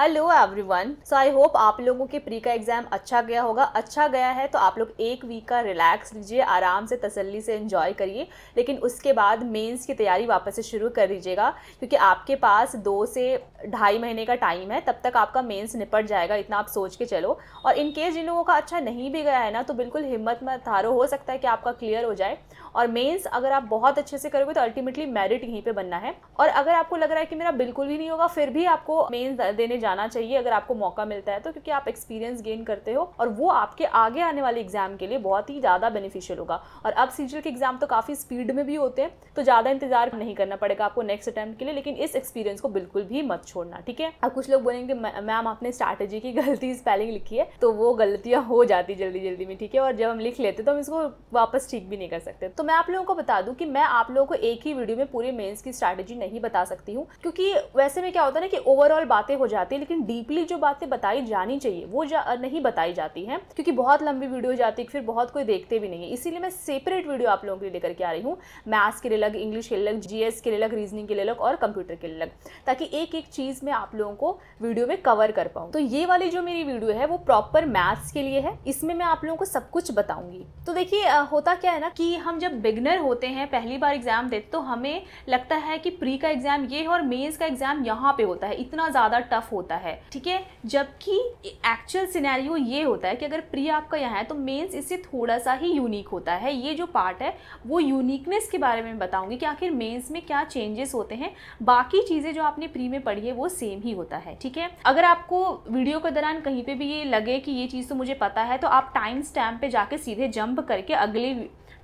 Hello everyone so I hope आप लोगों के प्री का एग्जाम अच्छा गया होगा अच्छा गया है तो आप लोग एक वीक का रिलैक्स लीजिए आराम से तसल्ली से एंजॉय करिए लेकिन उसके बाद मेंस की तैयारी वापस से शुरू कर दीजिएगा क्योंकि आपके पास दो से ढाई महीने का टाइम है तब तक आपका मेंस निपट जाएगा इतना आप सोच के चलो और इनकेस जिन लोगों का अच्छा नहीं भी गया है ना तो बिल्कुल हिम्मत मत हारो हो सकता है कि आपका क्लियर हो जाए और मेंस अगर आप बहुत अच्छे से करोगे तो अल्टीमेटली मेरिट यहीं पर बनना है और अगर आपको लग रहा है कि मेरा बिल्कुल भी नहीं होगा फिर भी आपको मेन्स देने जा जाना चाहिए अगर आपको मौका मिलता है तो क्योंकि आप एक्सपीरियंस गेन करते हो और वो आपके आगे आने वाले एग्जाम के लिए बहुत ही ज़्यादा बेनिफिशियल होगा और अब सीजीएल के एग्जाम तो काफ़ी स्पीड में भी होते हैं तो ज़्यादा इंतजार नहीं करना पड़ेगा आपको नेक्स्ट अटैम्प्ट के लिए लेकिन इस एक्सपीरियंस को बिल्कुल भी मत छोड़ना ठीक है अब कुछ लोग बोलेंगे मैम आपने स्ट्रैटेजी की गलती स्पेलिंग लिखी है तो वो गलतियाँ हो जाती जल्दी जल्दी में ठीक है और जब हम लिख लेते तो हम इसको वापस ठीक भी नहीं कर सकते तो मैं आप लोगों को बता दूं कि मैं आप लोगों को एक ही वीडियो में पूरे मेंस की स्ट्रैटेजी नहीं बता सकती हूँ क्योंकि वैसे में क्या होता है ना कि ओवरऑल बातें हो जाती है लेकिन डीपली जो बातें बताई जानी चाहिए वो जा, नहीं बताई जाती हैं क्योंकि बहुत लंबी वीडियो जाती है फिर बहुत कोई देखते भी नहीं है इसीलिए मैं सेपरेट वीडियो आप लोगों के लिए लेकर के आ रही हूँ मैथ्स के लिए अलग इंग्लिश के लिए अलग जी के लिए अलग रीजनिंग के लिए अलग और कंप्यूटर के लिए अलग ताकि एक एक चीज़ मैं आप लोगों को वीडियो में कवर कर पाऊँ तो ये वाली जो मेरी वीडियो है वो प्रॉपर मैथ्स के लिए है इसमें मैं आप लोगों को सब कुछ बताऊंगी तो देखिए होता क्या है ना कि हम जब बिगनर होते हैं पहली बार एग्जाम देते तो हमें लगता है कि प्री का एग्जाम ये है और मेंस का एग्जाम यहाँ पे होता है इतना ज़्यादा टफ होता होता है ठीक है जबकि एक्चुअल सिनेरियो ये होता है कि अगर प्री आपका यहाँ है तो मेंस इससे थोड़ा सा ही यूनिक होता है ये जो पार्ट है वो यूनिकनेस के बारे में बताऊंगी कि आखिर मेंस में क्या चेंजेस होते हैं बाकी चीज़ें जो आपने प्री में पढ़ी है वो सेम ही होता है ठीक है अगर आपको वीडियो के दौरान कहीं पर भी ये लगे कि ये चीज़ तो मुझे पता है तो आप टाइम स्टैम्प पर जाके सीधे जंप करके अगले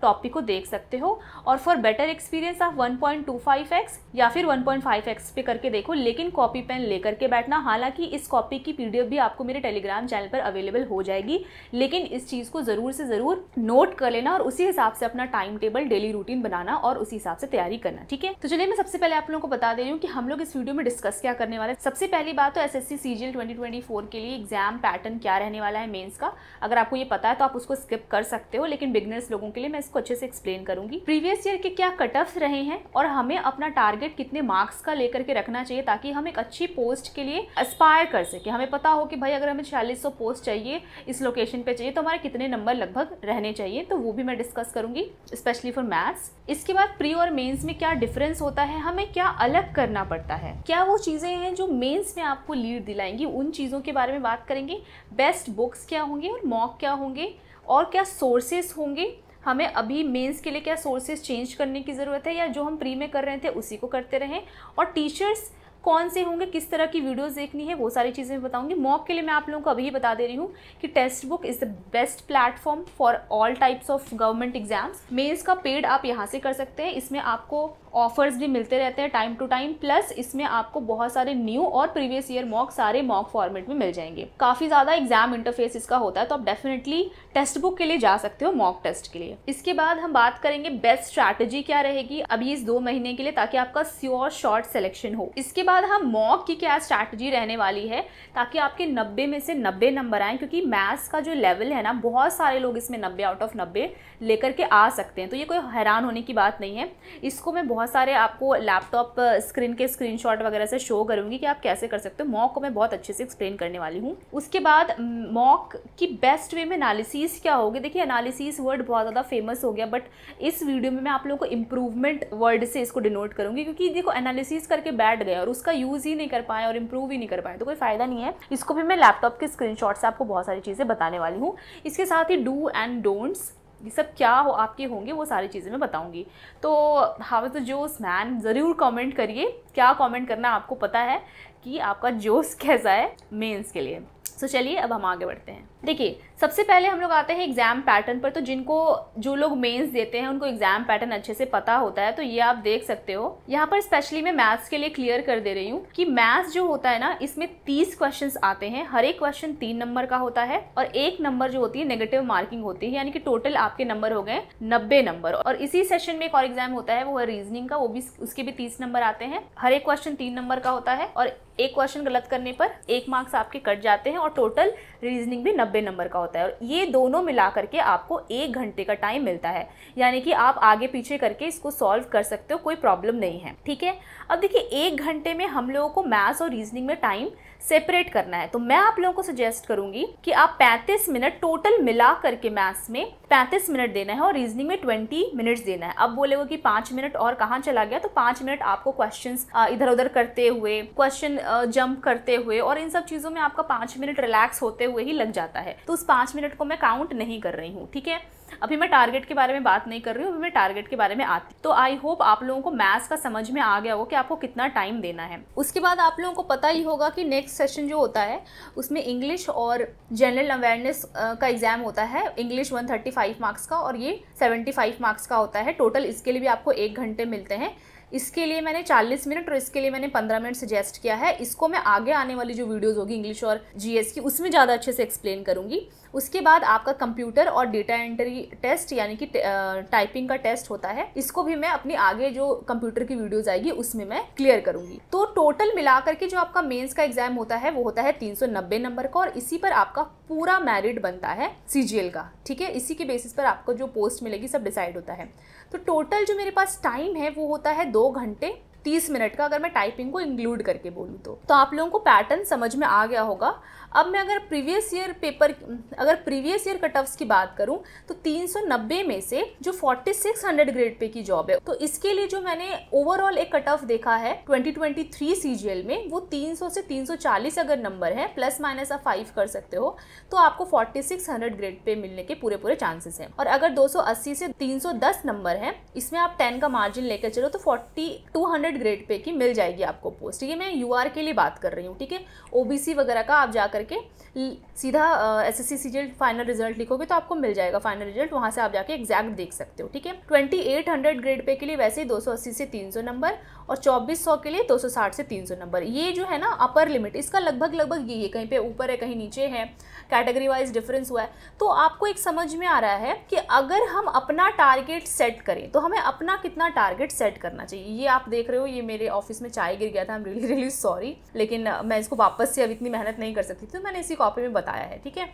टॉपिक को देख सकते हो और फॉर बेटर एक्सपीरियंस आप 1.25x या फिर 1.5x पे करके देखो लेकिन कॉपी पेन लेकर के बैठना हालांकि इस कॉपी की पीडीएफ भी आपको मेरे टेलीग्राम चैनल पर अवेलेबल हो जाएगी लेकिन इस चीज़ को ज़रूर से ज़रूर नोट कर लेना और उसी हिसाब से अपना टाइम टेबल डेली रूटीन बनाना और उसी हिसाब से तैयारी करना ठीक है तो चलिए मैं सबसे पहले आप लोगों को बता दे रही हूँ कि हम लोग इस वीडियो में डिस्कस क्या करने वाले हैं सबसे पहली बात तो एस एस सी के लिए एग्जाम पैटर्न क्या रहने वाला है मेन्स का अगर आपको ये पता है तो आप उसको स्किप कर सकते हो लेकिन बिगनर्स लोगों के लिए मैं इसको अच्छे से एक्सप्लेन करूंगी प्रीवियस ईयर के क्या कट ऑफ रहे हैं और हमें अपना टारगेट कितने मार्क्स का लेकर के रखना चाहिए ताकि हम एक अच्छी पोस्ट के लिए एस्पायर कर सके हमें पता हो कि भाई अगर हमें छियालीस पोस्ट चाहिए इस लोकेशन पे चाहिए तो हमारे कितने नंबर लगभग रहने चाहिए तो वो भी मैं डिस्कस करूंगी स्पेशली फॉर मैथ्स इसके बाद प्री और मेंस में क्या डिफरेंस होता है हमें क्या अलग करना पड़ता है क्या वो चीज़ें हैं जो मेंस में आपको लीड दिलाएंगी उन चीज़ों के बारे में बात करेंगे बेस्ट बुक्स क्या होंगे और मॉक क्या होंगे और क्या सोर्सेस होंगे हमें अभी मेंस के लिए क्या सोर्सेज चेंज करने की ज़रूरत है या जो हम प्री में कर रहे थे उसी को करते रहें और टीचर्स कौन से होंगे किस तरह की वीडियोस देखनी है वो सारी चीज़ें मैं बताऊंगी मॉक के लिए मैं आप लोगों को अभी बता दे रही हूँ कि textbook is the best platform for all types of government exams mains का पेड आप यहाँ से कर सकते हैं इसमें आपको ऑफर्स भी मिलते रहते हैं टाइम टू टाइम प्लस इसमें आपको बहुत सारे न्यू और प्रीवियस ईयर मॉक सारे मॉक फॉर्मेट में मिल जाएंगे काफ़ी ज़्यादा एग्जाम इंटरफेस इसका होता है तो आप डेफिनेटली टेस्ट बुक के लिए जा सकते हो मॉक टेस्ट के लिए इसके बाद हम बात करेंगे बेस्ट स्ट्रैटेजी क्या रहेगी अभी इस दो महीने के लिए ताकि आपका स्योर शॉर्ट सिलेक्शन हो इसके बाद हम मॉक की क्या स्ट्रैटेजी रहने वाली है ताकि आपके नब्बे में से नब्बे नंबर आए क्योंकि मैथ्स का जो लेवल है ना बहुत सारे लोग इसमें नब्बे आउट ऑफ नब्बे लेकर के आ सकते हैं तो ये कोई हैरान होने की बात नहीं है इसको मैं बहुत बहुत सारे आपको लैपटॉप स्क्रीन के स्क्रीनशॉट वगैरह से शो करूंगी कि आप कैसे कर सकते हो मॉक को मैं बहुत अच्छे से एक्सप्लेन करने वाली हूँ उसके बाद मॉक की बेस्ट वे में एनालिसिस क्या होगी देखिए एनालिसिस वर्ड बहुत ज़्यादा फेमस हो गया बट इस वीडियो में मैं आप लोगों को इम्प्रूवमेंट वर्ड से इसको डिनोट करूंगी क्योंकि देखो एनालिसिस करके बैठ गए और उसका यूज़ ही नहीं कर पाए और इम्प्रूव ही नहीं कर पाए तो कोई फ़ायदा नहीं है इसको भी मैं लैपटॉप के स्क्रीन से आपको बहुत सारी चीज़ें बताने वाली हूँ इसके साथ ही डू एंड डोंट्स ये सब क्या हो आपके होंगे वो सारी चीज़ें मैं बताऊंगी तो हाव इज़ द जोस मैन ज़रूर कमेंट करिए क्या कमेंट करना आपको पता है कि आपका जोश कैसा है मेंस के लिए सो so, चलिए अब हम आगे बढ़ते हैं देखिए सबसे पहले हम लोग आते हैं एग्ज़ाम पैटर्न पर तो जिनको जो लोग मेंस देते हैं उनको एग्ज़ाम पैटर्न अच्छे से पता होता है तो ये आप देख सकते हो यहाँ पर स्पेशली मैं मैथ्स के लिए क्लियर कर दे रही हूँ कि मैथ्स जो होता है ना इसमें तीस क्वेश्चन आते हैं हर एक क्वेश्चन तीन नंबर का होता है और एक नंबर जो होती है नेगेटिव मार्किंग होती है यानी कि टोटल आपके नंबर हो गए नब्बे नंबर और इसी सेशन में एक और एग्जाम होता है वो है रीजनिंग का वो भी उसके भी तीस नंबर आते हैं हर एक क्वेश्चन तीन नंबर का होता है और एक क्वेश्चन गलत करने पर एक मार्क्स आपके कट जाते हैं और टोटल रीजनिंग भी नब्बे नंबर का होता है और ये दोनों मिला करके आपको एक घंटे का टाइम मिलता है यानी कि आप आगे पीछे करके इसको सॉल्व कर सकते हो कोई प्रॉब्लम नहीं है ठीक है अब देखिए एक घंटे में हम लोगों को मैथ्स और रीजनिंग में टाइम सेपरेट करना है तो मैं आप लोगों को सजेस्ट करूंगी कि आप 35 मिनट टोटल मिला करके मैथ्स में 35 मिनट देना है और रीजनिंग में 20 मिनट्स देना है अब बोलेगा कि पाँच मिनट और कहाँ चला गया तो पाँच मिनट आपको क्वेश्चन इधर उधर करते हुए क्वेश्चन जंप करते हुए और इन सब चीज़ों में आपका पाँच मिनट रिलैक्स होते हुए ही लग जाता है तो उस पाँच मिनट को मैं काउंट नहीं कर रही हूँ ठीक है अभी मैं टारगेट के बारे में बात नहीं कर रही हूँ अभी मैं टारगेट के बारे में आती तो आई होप आप लोगों को मैथ्स का समझ में आ गया हो कि आपको कितना टाइम देना है उसके बाद आप लोगों को पता ही होगा कि नेक्स्ट सेशन जो होता है उसमें इंग्लिश और जनरल अवेयरनेस का एग्ज़ाम होता है इंग्लिश वन मार्क्स का और ये सेवेंटी मार्क्स का होता है टोटल इसके लिए भी आपको एक घंटे मिलते हैं इसके लिए मैंने 40 मिनट और इसके लिए मैंने 15 मिनट सजेस्ट किया है इसको मैं आगे आने वाली जो वीडियोज़ होगी इंग्लिश और जीएस की उसमें ज़्यादा अच्छे से एक्सप्लेन करूँगी उसके बाद आपका कंप्यूटर और डेटा एंट्री टेस्ट यानी कि टाइपिंग का टेस्ट होता है इसको भी मैं अपनी आगे जो कंप्यूटर की वीडियोज आएगी उसमें मैं क्लियर करूंगी तो टोटल मिलाकर के जो आपका मेन्स का एग्जाम होता है वो होता है 390 नंबर का और इसी पर आपका पूरा मैरिट बनता है सी का ठीक है इसी के बेसिस पर आपको जो पोस्ट मिलेगी सब डिसाइड होता है तो टोटल जो मेरे पास टाइम है वो होता है दो घंटे तीस मिनट का अगर मैं टाइपिंग को इंक्लूड करके बोलूँ तो, तो आप लोगों को पैटर्न समझ में आ गया होगा अब मैं अगर प्रीवियस ईयर पेपर अगर प्रीवियस ईयर कट ऑफ की बात करूं तो 390 में से जो 4600 ग्रेड पे की जॉब है तो इसके लिए जो मैंने ओवरऑल एक कट ऑफ देखा है 2023 सीजीएल में वो 300 से 340 अगर नंबर है प्लस माइनस आप फाइव कर सकते हो तो आपको 4600 ग्रेड पे मिलने के पूरे पूरे चांसेस हैं और अगर 280 से 310 नंबर है इसमें आप 10 का मार्जिन लेकर चलो तो फोर्टी ग्रेड पे की मिल जाएगी आपको पोस्ट ये मैं यू के लिए बात कर रही हूँ ठीक है ओबीसी वगैरह का आप जाकर करके सीधा S S C final result लिखोगे तो आपको मिल जाएगा फाइनल रिजल्ट वहाँ से आप जाके एग्जैक्ट देख सकते हो ठीक है twenty eight hundred grade pay के लिए वैसे ही दो सौ अस्सी से तीन सौ नंबर और चौबीस सौ के लिए दो सौ साठ से तीन सौ नंबर ये जो है ना अपर लिमिट इसका लगभग लगभग ये है कहीं पे ऊपर है कहीं नीचे है कैटेगरी वाइज डिफरेंस हुआ है तो आपको एक समझ में आ रहा है कि अगर हम अपना टारगेट सेट करें तो हमें अपना कितना टारगेट सेट करना चाहिए ये आप देख रहे हो ये मेरे ऑफिस में चाय गिर गया था I am really really sorry लेकिन मैं इसको वापस से अब इतनी मेहनत नहीं कर सकती तो मैंने इसी को कॉपी में बताया है ठीक है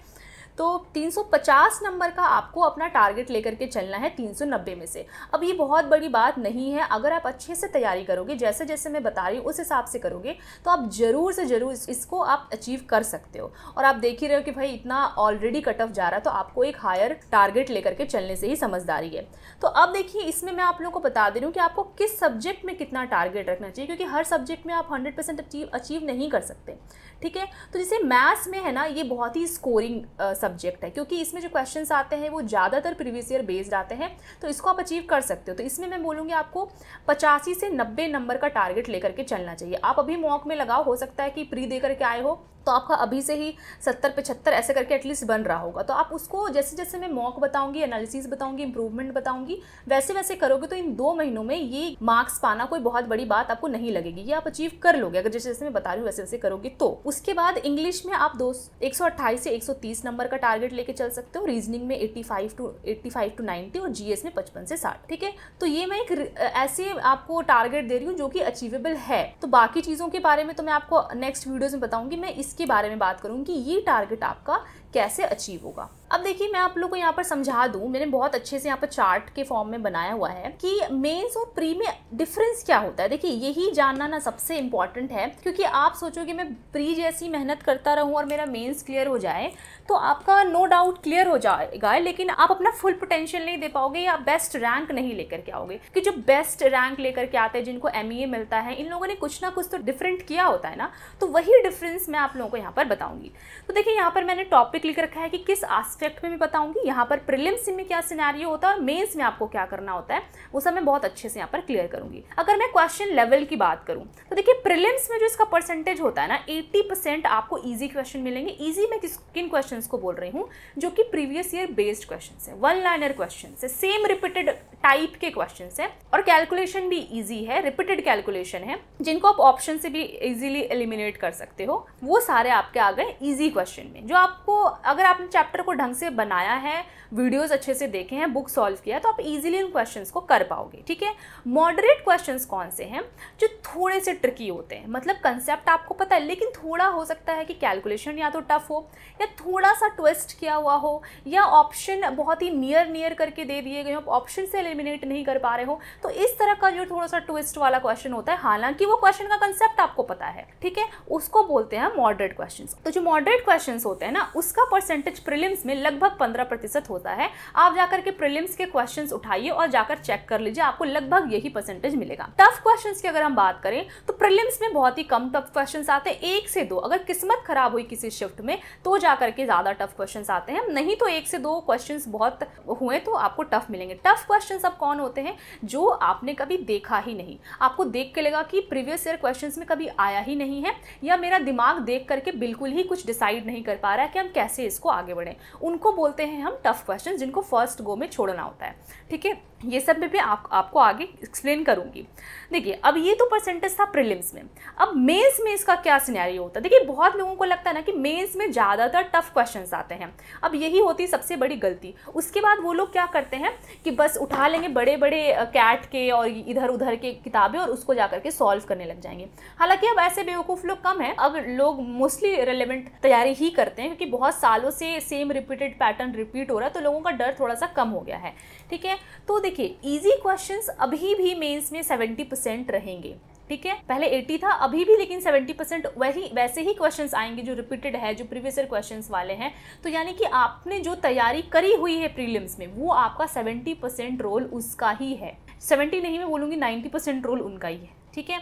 तो 350 नंबर का आपको अपना टारगेट लेकर के चलना है 390 में से अब ये बहुत बड़ी बात नहीं है अगर आप अच्छे से तैयारी करोगे जैसे जैसे मैं बता रही हूँ उस हिसाब से करोगे तो आप ज़रूर से ज़रूर इसको आप अचीव कर सकते हो और आप देख ही रहे हो कि भाई इतना ऑलरेडी कट ऑफ जा रहा है तो आपको एक हायर टारगेट लेकर के चलने से ही समझदारी है तो अब देखिए इसमें मैं आप लोगों को बता दे रही हूँ कि आपको किस सब्जेक्ट में कितना टारगेट रखना चाहिए क्योंकि हर सब्जेक्ट में आप हंड्रेड अचीव नहीं कर सकते ठीक है तो जैसे मैथ्स में है ना ये बहुत ही स्कोरिंग सब्जेक्ट है क्योंकि इसमें जो क्वेश्चन आते हैं वो ज़्यादातर प्रीवियस ईयर बेस्ड आते हैं तो इसको आप अचीव कर सकते हो तो इसमें मैं बोलूँगी आपको पचासी से नब्बे नंबर का टारगेट लेकर के चलना चाहिए आप अभी मॉक में लगाओ हो सकता है कि प्री दे करके आए हो तो आपका अभी से ही सत्तर पचहत्तर ऐसे करके एटलीस्ट बन रहा होगा तो आप उसको जैसे जैसे मैं मॉक बताऊंगी एनालिसिस बताऊंगी इंप्रूवमेंट बताऊंगी वैसे वैसे करोगे तो इन दो महीनों में ये मार्क्स पाना कोई बहुत बड़ी बात आपको नहीं लगेगी ये आप अचीव कर लोगे अगर जैसे जैसे मैं बता रही हूँ वैसे वैसे करोगे तो उसके बाद इंग्लिश में आप दो एक से एक नंबर का टारगेट लेके चल सकते हो रीजनिंग में eighty two eighty two ninety और जी में पचपन से साठ ठीक है तो ये मैं एक ऐसे आपको टारगेट दे रही हूँ जो कि अचीवेबल है तो बाकी चीज़ों के बारे में तो मैं आपको नेक्स्ट वीडियोज में बताऊंगी मैं इस इसके बारे में बात कि ये टारगेट आपका कैसे अचीव होगा अब देखिए मैं आप लोग को यहाँ पर समझा दूँ मैंने बहुत अच्छे से यहाँ पर चार्ट के फॉर्म में बनाया हुआ है कि मेंस और प्री में डिफरेंस क्या होता है देखिए यही जानना ना सबसे इम्पॉर्टेंट है क्योंकि आप सोचोगे मैं प्री जैसी मेहनत करता रहूँ और मेरा मेंस क्लियर हो जाए तो आपका नो डाउट क्लियर हो जाएगा लेकिन आप अपना फुल पोटेंशियल नहीं दे पाओगे या बेस्ट रैंक नहीं लेकर के आओगे कि जो बेस्ट रैंक लेकर के आते हैं जिनको एम e मिलता है इन लोगों ने कुछ ना कुछ तो डिफरेंट किया होता है ना तो वही डिफरेंस मैं आप लोगों को यहाँ पर बताऊँगी तो देखिए यहाँ पर मैंने टॉपिक टॉपिक लिख रखा है कि किस आस्पेक्ट में मैं बताऊंगी यहाँ पर प्रिलिम्स में क्या सिनेरियो होता है और मेन्स में आपको क्या करना होता है वो सब मैं बहुत अच्छे से यहाँ पर क्लियर करूंगी अगर मैं क्वेश्चन लेवल की बात करूँ तो देखिए प्रिलिम्स में जो इसका परसेंटेज होता है ना एट्टी आपको ईजी क्वेश्चन मिलेंगे ईजी मैं किस किन क्वेश्चन को बोल रही हूँ जो कि प्रीवियस ईयर बेस्ड क्वेश्चन है वन लाइनर क्वेश्चन है सेम रिपीटेड टाइप के क्वेश्चन है और कैलकुलेशन भी ईजी है रिपीटेड कैलकुलेशन है जिनको आप ऑप्शन से भी इजीली एलिमिनेट कर सकते हो वो सारे आपके आ गए ईजी क्वेश्चन में जो आपको अगर आपने चैप्टर को ढंग से बनाया है वीडियोस अच्छे से देखे हैं बुक सॉल्व किया है तो आप इजीली इन क्वेश्चंस को कर पाओगे ठीक है मॉडरेट क्वेश्चंस कौन से हैं जो थोड़े से ट्रिकी होते हैं मतलब कंसेप्ट आपको पता है लेकिन थोड़ा हो सकता है कि कैलकुलेशन या तो टफ हो या थोड़ा सा ट्विस्ट किया हुआ हो या ऑप्शन बहुत ही नियर नियर करके दे दिए गए हो ऑप्शन से एलिमिनेट नहीं कर पा रहे हो तो इस तरह का जो थोड़ा सा ट्विस्ट वाला क्वेश्चन होता है हालांकि वो क्वेश्चन का कंसेप्ट आपको पता है ठीक है उसको बोलते हैं मॉडरेट क्वेश्चन तो जो मॉडरेट क्वेश्चन होते हैं ना उसका उसका परसेंटेज प्रिलिम्स में लगभग पंद्रह प्रतिशत होता है आप जाकर के प्रिलिम्स के क्वेश्चंस उठाइए और जाकर चेक कर लीजिए आपको लगभग यही परसेंटेज मिलेगा टफ क्वेश्चंस की अगर हम बात करें तो प्रिलिम्स में बहुत ही कम टफ क्वेश्चन आते हैं एक से दो अगर किस्मत खराब हुई किसी शिफ्ट में तो जाकर के ज्यादा टफ क्वेश्चन आते हैं नहीं तो एक से दो क्वेश्चन बहुत हुए तो आपको टफ मिलेंगे टफ क्वेश्चन अब कौन होते हैं जो आपने कभी देखा ही नहीं आपको देख के लगा कि प्रीवियस ईयर क्वेश्चन में कभी आया ही नहीं है या मेरा दिमाग देख करके बिल्कुल ही कुछ डिसाइड नहीं कर पा रहा है कि हम कैसे कैसे इसको आगे बढ़ें उनको बोलते हैं हम टफ क्वेश्चन जिनको फर्स्ट गो में छोड़ना होता है ठीक है ये सब में भी आप, आपको आगे एक्सप्लेन करूँगी देखिए अब ये तो परसेंटेज था प्रिलिम्स में अब मेंस में इसका क्या सिनेरियो होता है देखिए बहुत लोगों को लगता है ना कि मेंस में ज़्यादातर टफ क्वेश्चन आते हैं अब यही होती सबसे बड़ी गलती उसके बाद वो लोग क्या करते हैं कि बस उठा लेंगे बड़े बड़े कैट के और इधर उधर के किताबें और उसको जा करके सॉल्व करने लग जाएंगे हालांकि अब ऐसे बेवकूफ़ लोग कम हैं अब लोग मोस्टली रेलिवेंट तैयारी ही करते हैं क्योंकि बहुत सालों से सेम रिपीटेड पैटर्न रिपीट हो रहा है तो लोगों का डर थोड़ा सा कम हो गया है ठीक है तो देखिए ईजी क्वेश्चन अभी भी मेन्स में सेवेंटी परसेंट रहेंगे ठीक है पहले 80 था अभी भी लेकिन 70 परसेंट वही वैसे ही क्वेश्चंस आएंगे जो रिपीटेड है जो प्रीवियस ईयर क्वेश्चंस वाले हैं तो यानी कि आपने जो तैयारी करी हुई है प्रीलिम्स में वो आपका 70 परसेंट रोल उसका ही है 70 नहीं मैं बोलूंगी 90 परसेंट रोल उनका ही है ठीक है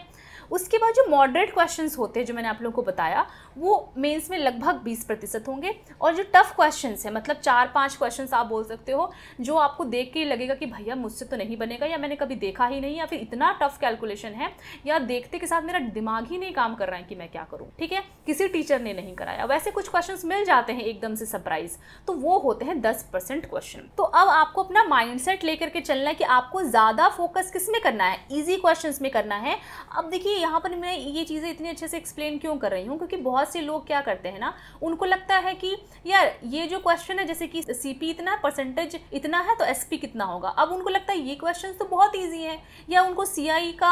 उसके बाद जो मॉडरेट क्वेश्चन होते हैं जो मैंने आप लोगों को बताया वो मेन्स में लगभग बीस प्रतिशत होंगे और जो टफ क्वेश्चन है मतलब चार पाँच क्वेश्चन आप बोल सकते हो जो आपको देख के लगेगा कि भैया मुझसे तो नहीं बनेगा या मैंने कभी देखा ही नहीं या फिर इतना टफ कैलकुलेशन है या देखते के साथ मेरा दिमाग ही नहीं काम कर रहा है कि मैं क्या करूँ ठीक है किसी टीचर ने नहीं कराया वैसे कुछ क्वेश्चन मिल जाते हैं एकदम से सरप्राइज तो वो होते हैं दस परसेंट क्वेश्चन तो अब आपको अपना माइंडसेट लेकर के चलना है कि आपको ज़्यादा फोकस किस में करना है इजी क्वेश्चन में करना है अब देखिए यहाँ पर मैं ये चीज़ें इतनी अच्छे से एक्सप्लेन क्यों कर रही हूँ क्योंकि बहुत से लोग क्या करते हैं ना उनको लगता है कि यार ये जो क्वेश्चन है जैसे कि सी इतना परसेंटेज इतना है तो एस कितना होगा अब उनको लगता है ये क्वेश्चन तो बहुत ईजी हैं या उनको सी का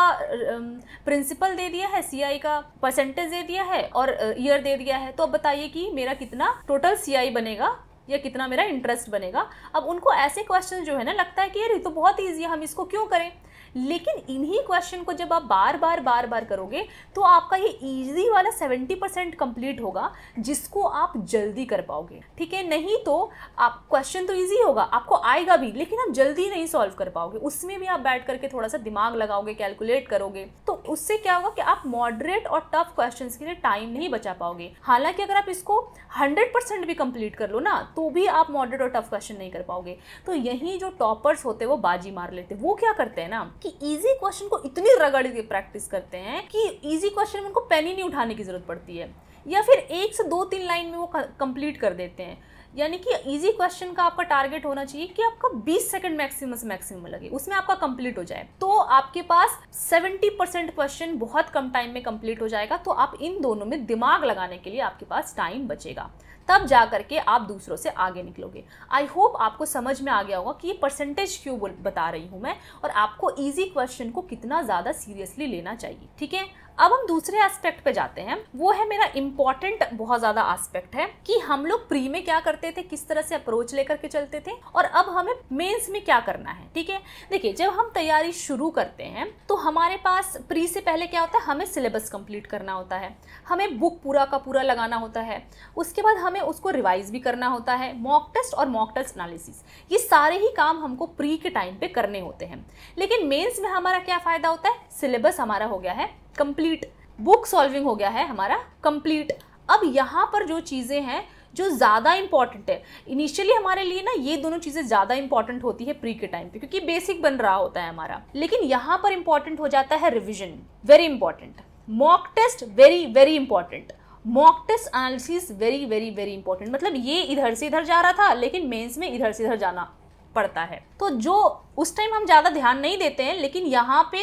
प्रिंसिपल दे दिया है सी का परसेंटेज दे दिया है और ईयर दे दिया है तो अब बताइए कि मेरा कितना टोटल सी बनेगा या कितना मेरा इंटरेस्ट बनेगा अब उनको ऐसे क्वेश्चन जो है ना लगता है कि यार ये तो बहुत ईजी है हम इसको क्यों करें लेकिन इन्हीं क्वेश्चन को जब आप बार बार बार बार करोगे तो आपका ये ईजी वाला सेवेंटी परसेंट कंप्लीट होगा जिसको आप जल्दी कर पाओगे ठीक है नहीं तो आप क्वेश्चन तो ईजी होगा आपको आएगा भी लेकिन आप जल्दी नहीं सॉल्व कर पाओगे उसमें भी आप बैठ करके थोड़ा सा दिमाग लगाओगे कैलकुलेट करोगे तो उससे क्या होगा कि आप मॉडरेट और टफ क्वेश्चन के लिए टाइम नहीं बचा पाओगे हालांकि अगर आप इसको हंड्रेड परसेंट भी कंप्लीट कर लो ना तो भी आप मॉडरेट और टफ क्वेश्चन नहीं कर पाओगे तो यही जो टॉपर्स होते हैं वो बाजी मार लेते वो क्या करते हैं ना कि इजी क्वेश्चन को इतनी रगड़ के प्रैक्टिस करते हैं कि इजी क्वेश्चन में उनको पेन ही नहीं उठाने की ज़रूरत पड़ती है या फिर एक से दो तीन लाइन में वो कंप्लीट कर देते हैं यानी कि इजी क्वेश्चन का आपका टारगेट होना चाहिए कि आपका 20 सेकंड मैक्सिमम से मैक्सिमम लगे उसमें आपका कंप्लीट हो जाए तो आपके पास 70 परसेंट क्वेश्चन बहुत कम टाइम में कंप्लीट हो जाएगा तो आप इन दोनों में दिमाग लगाने के लिए आपके पास टाइम बचेगा तब जा करके आप दूसरों से आगे निकलोगे आई होप आपको समझ में आ गया होगा कि ये परसेंटेज क्यों बता रही हूँ मैं और आपको ईजी क्वेश्चन को कितना ज़्यादा सीरियसली लेना चाहिए ठीक है अब हम दूसरे एस्पेक्ट पे जाते हैं वो है मेरा इंपॉर्टेंट बहुत ज्यादा एस्पेक्ट है कि हम लोग प्री में क्या करते थे किस तरह से अप्रोच लेकर के चलते थे और अब हमें मेन्स में क्या करना है ठीक है देखिए जब हम तैयारी शुरू करते हैं तो हमारे पास प्री से पहले क्या होता है हमें सिलेबस कंप्लीट करना होता है हमें बुक पूरा का पूरा लगाना होता है उसके बाद हमें उसको रिवाइज भी करना होता है मॉक टेस्ट और मॉक टेस्ट एनालिसिस ये सारे ही काम हमको प्री के टाइम पे करने होते हैं लेकिन मेंस में हमारा क्या फ़ायदा होता है सिलेबस हमारा हो गया है कंप्लीट बुक सॉल्विंग हो गया है हमारा कंप्लीट अब यहाँ पर जो चीज़ें हैं जो ज़्यादा इंपॉर्टेंट है इनिशियली हमारे लिए ना ये दोनों चीज़ें ज़्यादा इंपॉर्टेंट होती है प्री के टाइम पे क्योंकि बेसिक बन रहा होता है हमारा लेकिन यहाँ पर इंपॉर्टेंट हो जाता है revision very important mock test very very important mock test analysis very very very important मतलब ये इधर से इधर जा रहा था लेकिन मेन्स में इधर से इधर जाना पड़ता है तो जो उस टाइम हम ज़्यादा ध्यान नहीं देते हैं लेकिन यहाँ पे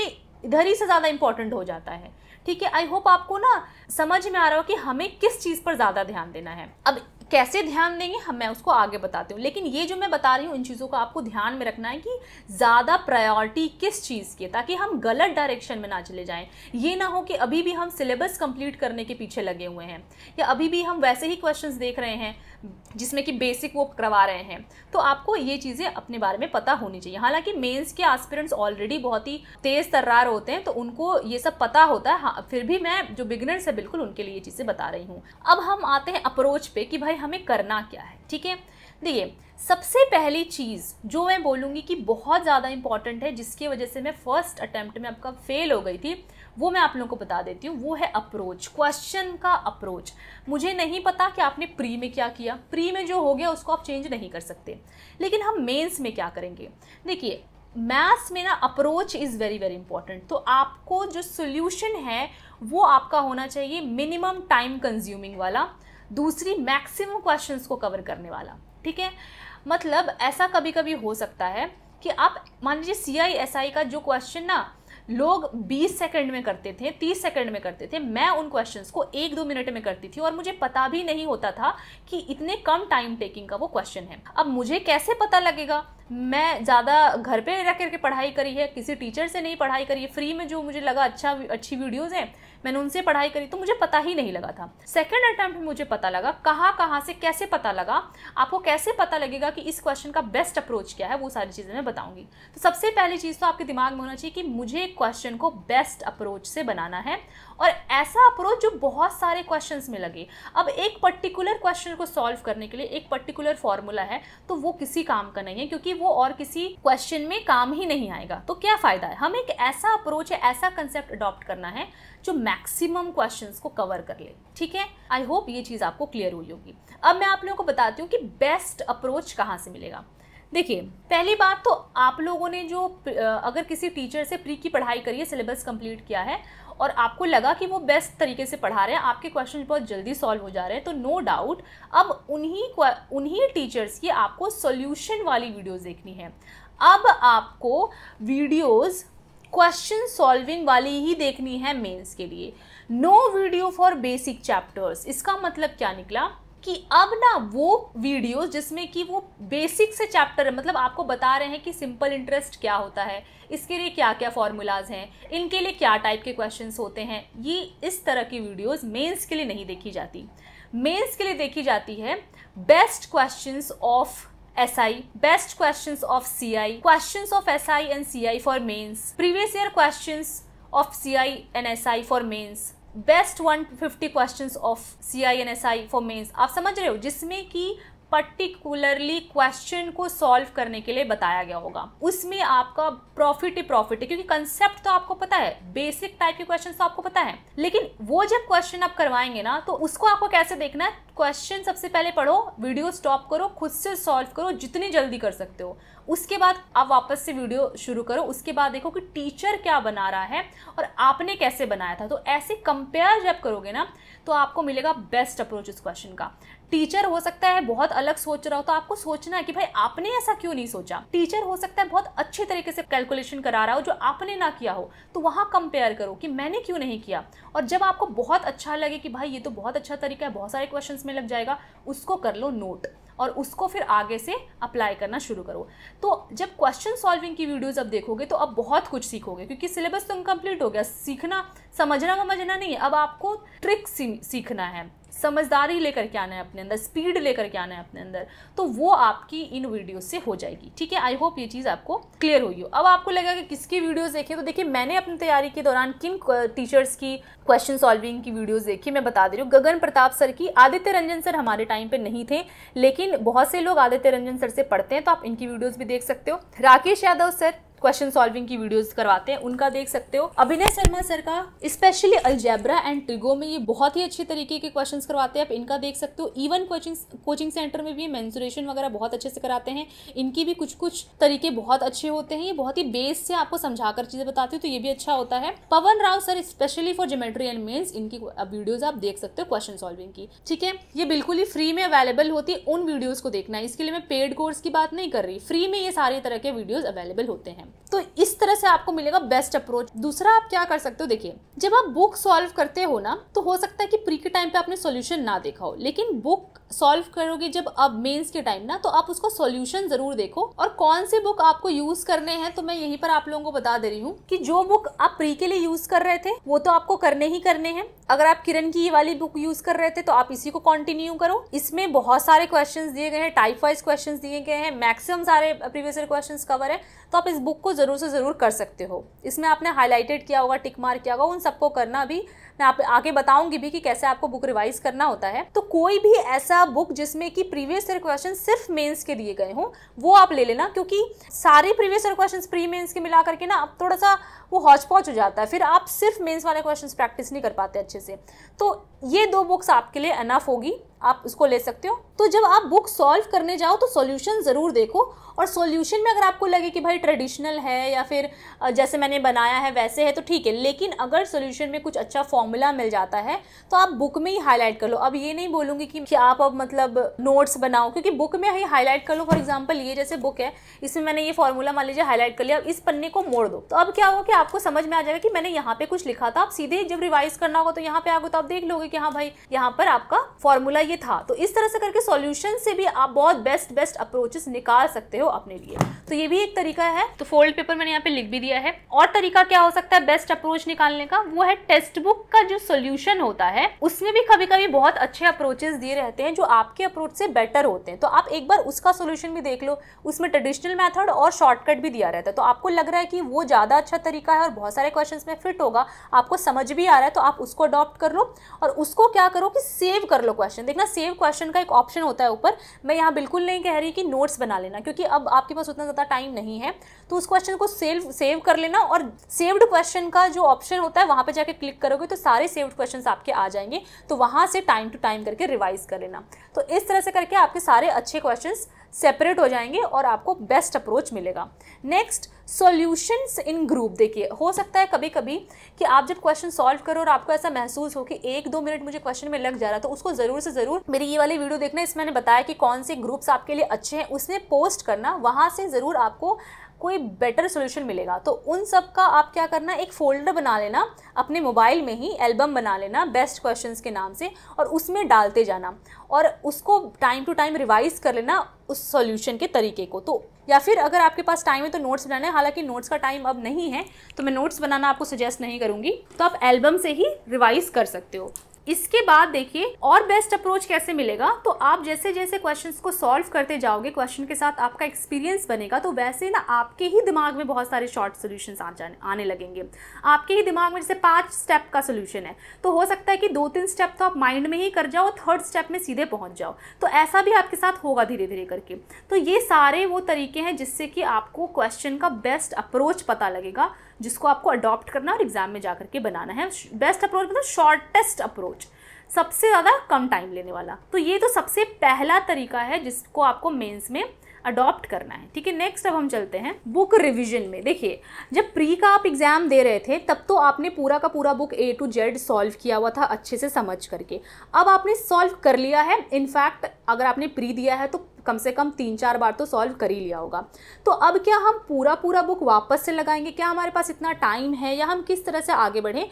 इधर ही से ज़्यादा इंपॉर्टेंट हो जाता है ठीक है आई होप आपको ना समझ में आ रहा हो कि हमें किस चीज़ पर ज़्यादा ध्यान देना है अब कैसे ध्यान देंगे हम मैं उसको आगे बताती हूँ लेकिन ये जो मैं बता रही हूँ इन चीज़ों का आपको ध्यान में रखना है कि ज़्यादा प्रायोरिटी किस चीज़ की ताकि हम गलत डायरेक्शन में ना चले जाएं ये ना हो कि अभी भी हम सिलेबस कंप्लीट करने के पीछे लगे हुए हैं या अभी भी हम वैसे ही क्वेश्चंस देख रहे हैं जिसमें कि बेसिक वो करवा रहे हैं तो आपको ये चीज़ें अपने बारे में पता होनी चाहिए हालांकि मेंस के आस्पिरेंट्स ऑलरेडी बहुत ही तेज़ तर्रार होते हैं तो उनको ये सब पता होता है हाँ फिर भी मैं जो बिगनर्स है बिल्कुल उनके लिए ये चीज़ें बता रही हूँ अब हम आते हैं अप्रोच पे कि भाई हमें करना क्या है ठीक है देखिए सबसे पहली चीज़ जो मैं बोलूँगी कि बहुत ज़्यादा इंपॉर्टेंट है जिसकी वजह से मैं फ़र्स्ट अटैम्प्ट में आपका फेल हो गई थी वो मैं आप लोगों को बता देती हूँ वो है अप्रोच क्वेश्चन का अप्रोच मुझे नहीं पता कि आपने प्री में क्या किया प्री में जो हो गया उसको आप चेंज नहीं कर सकते लेकिन हम मेंस में क्या करेंगे देखिए मैथ्स में ना approach is very very important तो आपको जो सोल्यूशन है वो आपका होना चाहिए मिनिमम टाइम कंज्यूमिंग वाला दूसरी मैक्सिमम क्वेश्चंस को कवर करने वाला ठीक है मतलब ऐसा कभी कभी हो सकता है कि आप मान लीजिए सी आई एस आई का जो क्वेश्चन ना लोग 20 सेकंड में करते थे 30 सेकंड में करते थे मैं उन क्वेश्चंस को एक दो मिनट में करती थी और मुझे पता भी नहीं होता था कि इतने कम टाइम टेकिंग का वो क्वेश्चन है अब मुझे कैसे पता लगेगा मैं ज़्यादा घर पे रह करके पढ़ाई करी है किसी टीचर से नहीं पढ़ाई करी है फ्री में जो मुझे लगा अच्छा अच्छी वीडियोज़ हैं मैंने उनसे पढ़ाई करी तो मुझे पता ही नहीं लगा था सेकेंड अटैम्प्ट मुझे पता लगा कहाँ कहाँ से कैसे पता लगा आपको कैसे पता लगेगा कि इस क्वेश्चन का बेस्ट अप्रोच क्या है वो सारी चीज़ें मैं बताऊंगी तो सबसे पहली चीज़ तो आपके दिमाग में होना चाहिए कि मुझे क्वेश्चन को बेस्ट अप्रोच से बनाना है और ऐसा अप्रोच जो बहुत सारे क्वेश्चन में लगे अब एक पर्टिकुलर क्वेश्चन को सॉल्व करने के लिए एक पर्टिकुलर फॉर्मूला है तो वो किसी काम का नहीं है क्योंकि वो और किसी क्वेश्चन में काम ही नहीं आएगा तो क्या फ़ायदा है हमें एक ऐसा अप्रोच है ऐसा कंसेप्ट अडॉप्ट करना है जो मैक्सिमम क्वेश्चन को कवर कर ले ठीक है आई होप ये चीज़ आपको क्लियर हुई होगी अब मैं आप लोगों को बताती हूँ कि बेस्ट अप्रोच कहाँ से मिलेगा देखिए पहली बात तो आप लोगों ने जो अगर किसी टीचर से प्री की पढ़ाई करी है सिलेबस कंप्लीट किया है और आपको लगा कि वो बेस्ट तरीके से पढ़ा रहे हैं आपके क्वेश्चन बहुत जल्दी सॉल्व हो जा रहे हैं तो नो डाउट अब उन्हीं उन्हीं टीचर्स की आपको सॉल्यूशन वाली वीडियोस देखनी है अब आपको वीडियोस क्वेश्चन सॉल्विंग वाली ही देखनी है मेंस के लिए no video for basic chapters इसका मतलब क्या निकला कि अब ना वो वीडियोस जिसमें कि वो बेसिक से चैप्टर मतलब आपको बता रहे हैं कि सिंपल इंटरेस्ट क्या होता है इसके लिए क्या क्या फॉर्मूलाज हैं इनके लिए क्या टाइप के क्वेश्चन होते हैं ये इस तरह की वीडियोज़ मेन्स के लिए नहीं देखी जाती मेन्स के लिए देखी जाती है best question of S I best question of C I question of S I and C I for mains previous year question of C I and S I for mains best 150 questions of C I and S I for mains आप समझ रहे हो जिसमें कि particularly question को solve करने के लिए बताया गया होगा उसमें आपका प्रॉफिट ही प्रॉफिट है क्योंकि कंसेप्ट तो आपको पता है बेसिक टाइप के क्वेश्चन तो आपको पता है लेकिन वो जब क्वेश्चन आप करवाएंगे ना तो उसको आपको कैसे देखना है क्वेश्चन सबसे पहले पढ़ो वीडियो स्टॉप करो खुद से सॉल्व करो जितनी जल्दी कर सकते हो उसके बाद आप वापस से वीडियो शुरू करो उसके बाद देखो कि टीचर क्या बना रहा है और आपने कैसे बनाया था तो ऐसे कंपेयर जब करोगे ना तो आपको मिलेगा बेस्ट अप्रोच इस क्वेश्चन का टीचर हो सकता है बहुत अलग सोच रहा हो तो आपको सोचना है कि भाई आपने ऐसा क्यों नहीं सोचा टीचर हो सकता है बहुत अच्छे तरीके से कैलकुलेशन करा रहा हो जो आपने ना किया हो तो वहाँ कंपेयर करो कि मैंने क्यों नहीं किया और जब आपको बहुत अच्छा लगे कि भाई ये तो बहुत अच्छा तरीका है बहुत सारे क्वेश्चन में लग जाएगा उसको कर लो नोट और उसको फिर आगे से अप्लाई करना शुरू करो तो जब क्वेश्चन सॉल्विंग की वीडियोज अब देखोगे तो अब बहुत कुछ सीखोगे क्योंकि सिलेबस तो इनकम्प्लीट हो गया सीखना समझना वमझना नहीं है अब आपको ट्रिक सीखना है समझदारी लेकर के आना है अपने अंदर स्पीड लेकर के आना है अपने अंदर तो वो आपकी इन वीडियो से हो जाएगी ठीक है आई होप ये चीज़ आपको क्लियर हुई हो अब आपको लगेगा कि किसकी वीडियोज़ देखिए तो देखिए मैंने अपनी तैयारी के दौरान किन टीचर्स की क्वेश्चन सॉल्विंग की वीडियोज़ देखी मैं बता दे रही हूँ गगन प्रताप सर की आदित्य रंजन सर हमारे टाइम पर नहीं थे लेकिन बहुत से लोग आदित्य रंजन सर से पढ़ते हैं तो आप इनकी वीडियोज़ भी देख सकते हो Rakesh Yadav sir question solving की वीडियोस करवाते हैं उनका देख सकते हो अभिनय शर्मा सर का स्पेशली अल्जेब्रा एंड ट्रिगो में ये बहुत ही अच्छे तरीके के क्वेश्चन करवाते हैं आप इनका देख सकते हो इवन कोचिंग कोचिंग सेंटर में भी मैंसुरेशन वगैरह बहुत अच्छे से कराते हैं इनकी भी कुछ कुछ तरीके बहुत अच्छे होते हैं ये बहुत ही बेस से आपको समझाकर चीजें बताती हूँ तो ये भी अच्छा होता है Pawan Rao sir specially for geometry and mains इनकी वीडियोज आप देख सकते हो क्वेश्चन सॉल्विंग की ठीक है ये बिल्कुल ही फ्री में अवेलेबल होती है उन वीडियोज को देखना है इसके लिए मैं पेड कोर्स की बात नहीं कर रही फ्री में ये सारे तरह के वीडियोज अवेलेबल होते हैं तो इस तरह से आपको मिलेगा बेस्ट अप्रोच दूसरा आप क्या कर सकते हो देखिए जब आप बुक सॉल्व करते हो ना तो हो सकता है कि प्री के टाइम पे आपने सॉल्यूशन ना देखा हो लेकिन बुक सॉल्व करोगे जब अब मेंस के टाइम ना तो आप उसको सॉल्यूशन जरूर देखो और कौन से बुक आपको यूज करने हैं तो मैं यहीं पर आप लोगों को बता दे रही हूँ कि जो बुक आप प्री के लिए यूज कर रहे थे वो तो आपको करने ही करने हैं अगर आप किरण की ये वाली बुक यूज कर रहे थे तो आप इसी को कंटिन्यू करो इसमें बहुत सारे क्वेश्चन दिए गए हैं टाइप वाइज क्वेश्चन दिए गए हैं मैक्सिमम सारे प्रीवियस क्वेश्चन कवर है तो आप इस बुक को जरूर से जरूर कर सकते हो इसमें आपने हाईलाइटेड किया होगा टिक मार्क किया होगा उन सबको करना भी मैं आप आगे बताऊंगी भी कि कैसे आपको बुक रिवाइज करना होता है तो कोई भी ऐसा ऐसा बुक जिसमें कि प्रीवियस ईयर क्वेश्चन सिर्फ मेंस के दिए गए हों वो आप ले लेना क्योंकि सारे previous year question pre mains के मिला करके ना अब थोड़ा सा वो हौच पौच हो जाता है फिर आप सिर्फ मेंस वाले क्वेश्चन प्रैक्टिस नहीं कर पाते अच्छे से तो ये दो बुक्स आपके लिए अनफ होगी आप इसको ले सकते हो तो जब आप बुक सॉल्व करने जाओ तो सॉल्यूशन ज़रूर देखो और सॉल्यूशन में अगर आपको लगे कि भाई ट्रेडिशनल है या फिर जैसे मैंने बनाया है वैसे है तो ठीक है लेकिन अगर सॉल्यूशन में कुछ अच्छा फॉर्मूला मिल जाता है तो आप बुक में ही हाईलाइट कर लो अब ये नहीं बोलूँगी कि, कि आप अब मतलब नोट्स बनाओ क्योंकि बुक में ही हाईलाइट कर लो फॉर एग्जाम्पल ये जैसे बुक है इसमें मैंने ये फॉर्मूला मान लीजिए हाईलाइट कर लिया अब इस पन्ने को मोड़ दो तो अब क्या होगा कि आपको समझ में आ जाएगा कि मैंने यहाँ पे कुछ लिखा था आप सीधे जब रिवाइज करना होगा तो यहाँ पे आगे तो आप देख लोगे कि हाँ भाई यहाँ पर आपका फॉर्मूला ये ये था तो इस तरह से करके सॉल्यूशन से भी आप बहुत बेस्ट बेस्ट अप्रोचेस निकाल सकते हो अपने लिए तो ये भी एक तरीका है तो फोल्ड पेपर मैंने यहाँ पे लिख भी दिया है और तरीका क्या हो सकता है बेस्ट अप्रोच निकालने का वो है टेक्स्ट बुक का जो सोल्यूशन होता है उसमें भी कभी कभी बहुत अच्छे अप्रोचेस दिए रहते हैं जो आपके अप्रोच से बेटर होते हैं तो आप एक बार उसका सोल्यूशन भी देख लो उसमें ट्रेडिशनल मैथड और शॉर्टकट भी दिया रहता है तो आपको लग रहा है कि वो ज़्यादा अच्छा तरीका है और बहुत सारे क्वेश्चन में फिट होगा आपको समझ भी आ रहा है तो आप उसको अडॉप्ट कर लो और उसको क्या करो कि सेव कर लो क्वेश्चन देखना सेव क्वेश्चन का एक ऑप्शन होता है ऊपर मैं यहाँ बिल्कुल नहीं कह रही कि नोट्स बना लेना क्योंकि अब आपके पास उतना ज़्यादा टाइम नहीं है तो उस क्वेश्चन को सेव सेव कर लेना और सेव्ड क्वेश्चन का जो ऑप्शन होता है वहाँ पर जाकर क्लिक करोगे तो सारे सेव्ड क्वेश्चन आपके आ जाएंगे तो वहाँ से टाइम टू टाइम करके रिवाइज कर लेना तो इस तरह से करके आपके सारे अच्छे क्वेश्चन सेपरेट हो जाएंगे और आपको बेस्ट अप्रोच मिलेगा नेक्स्ट सॉल्यूशंस इन ग्रुप देखिए हो सकता है कभी कभी कि आप जब क्वेश्चन सॉल्व करो और आपको ऐसा महसूस हो कि एक दो मिनट मुझे क्वेश्चन में लग जा रहा तो उसको ज़रूर से ज़रूर मेरी ये वाली वीडियो देखना इसमें मैंने बताया कि कौन से ग्रुप्स आपके लिए अच्छे हैं उसने पोस्ट करना वहाँ से ज़रूर आपको कोई बेटर सोल्यूशन मिलेगा तो उन सब का आप क्या करना एक फ़ोल्डर बना लेना अपने मोबाइल में ही एल्बम बना लेना बेस्ट क्वेश्चन के नाम से और उसमें डालते जाना और उसको टाइम टू टाइम रिवाइज़ कर लेना उस सोल्यूशन के तरीके को तो या फिर अगर आपके पास टाइम है तो नोट्स बनाना है हालांकि नोट्स का टाइम अब नहीं है तो मैं नोट्स बनाना आपको सजेस्ट नहीं करूँगी तो आप एल्बम से ही रिवाइज़ कर सकते हो इसके बाद देखिए और बेस्ट अप्रोच कैसे मिलेगा तो आप जैसे जैसे क्वेश्चन को सॉल्व करते जाओगे क्वेश्चन के साथ आपका एक्सपीरियंस बनेगा तो वैसे ना आपके ही दिमाग में बहुत सारे शॉर्ट सोल्यूशन आ जाने आने लगेंगे आपके ही दिमाग में जैसे पाँच स्टेप का सोल्यूशन है तो हो सकता है कि दो तीन स्टेप तो आप माइंड में ही कर जाओ थर्ड स्टेप में सीधे पहुंच जाओ तो ऐसा भी आपके साथ होगा धीरे धीरे करके तो ये सारे वो तरीके हैं जिससे कि आपको क्वेश्चन का बेस्ट अप्रोच पता लगेगा जिसको आपको अडॉप्ट करना और एग्जाम में जा के बनाना है बेस्ट अप्रोच मतलब शॉर्टेस्ट अप्रोच सबसे ज़्यादा कम टाइम लेने वाला तो ये तो सबसे पहला तरीका है जिसको आपको मेंस में अडॉप्ट करना है ठीक है नेक्स्ट अब हम चलते हैं बुक रिवीजन में देखिए जब प्री का आप एग्ज़ाम दे रहे थे तब तो आपने पूरा का पूरा book A to Z solve किया हुआ था अच्छे से समझ करके अब आपने सॉल्व कर लिया है इनफैक्ट अगर आपने प्री दिया है तो कम से कम तीन चार बार तो सॉल्व कर ही लिया होगा तो अब क्या हम पूरा पूरा बुक वापस से लगाएंगे क्या हमारे पास इतना टाइम है या हम किस तरह से आगे बढ़ें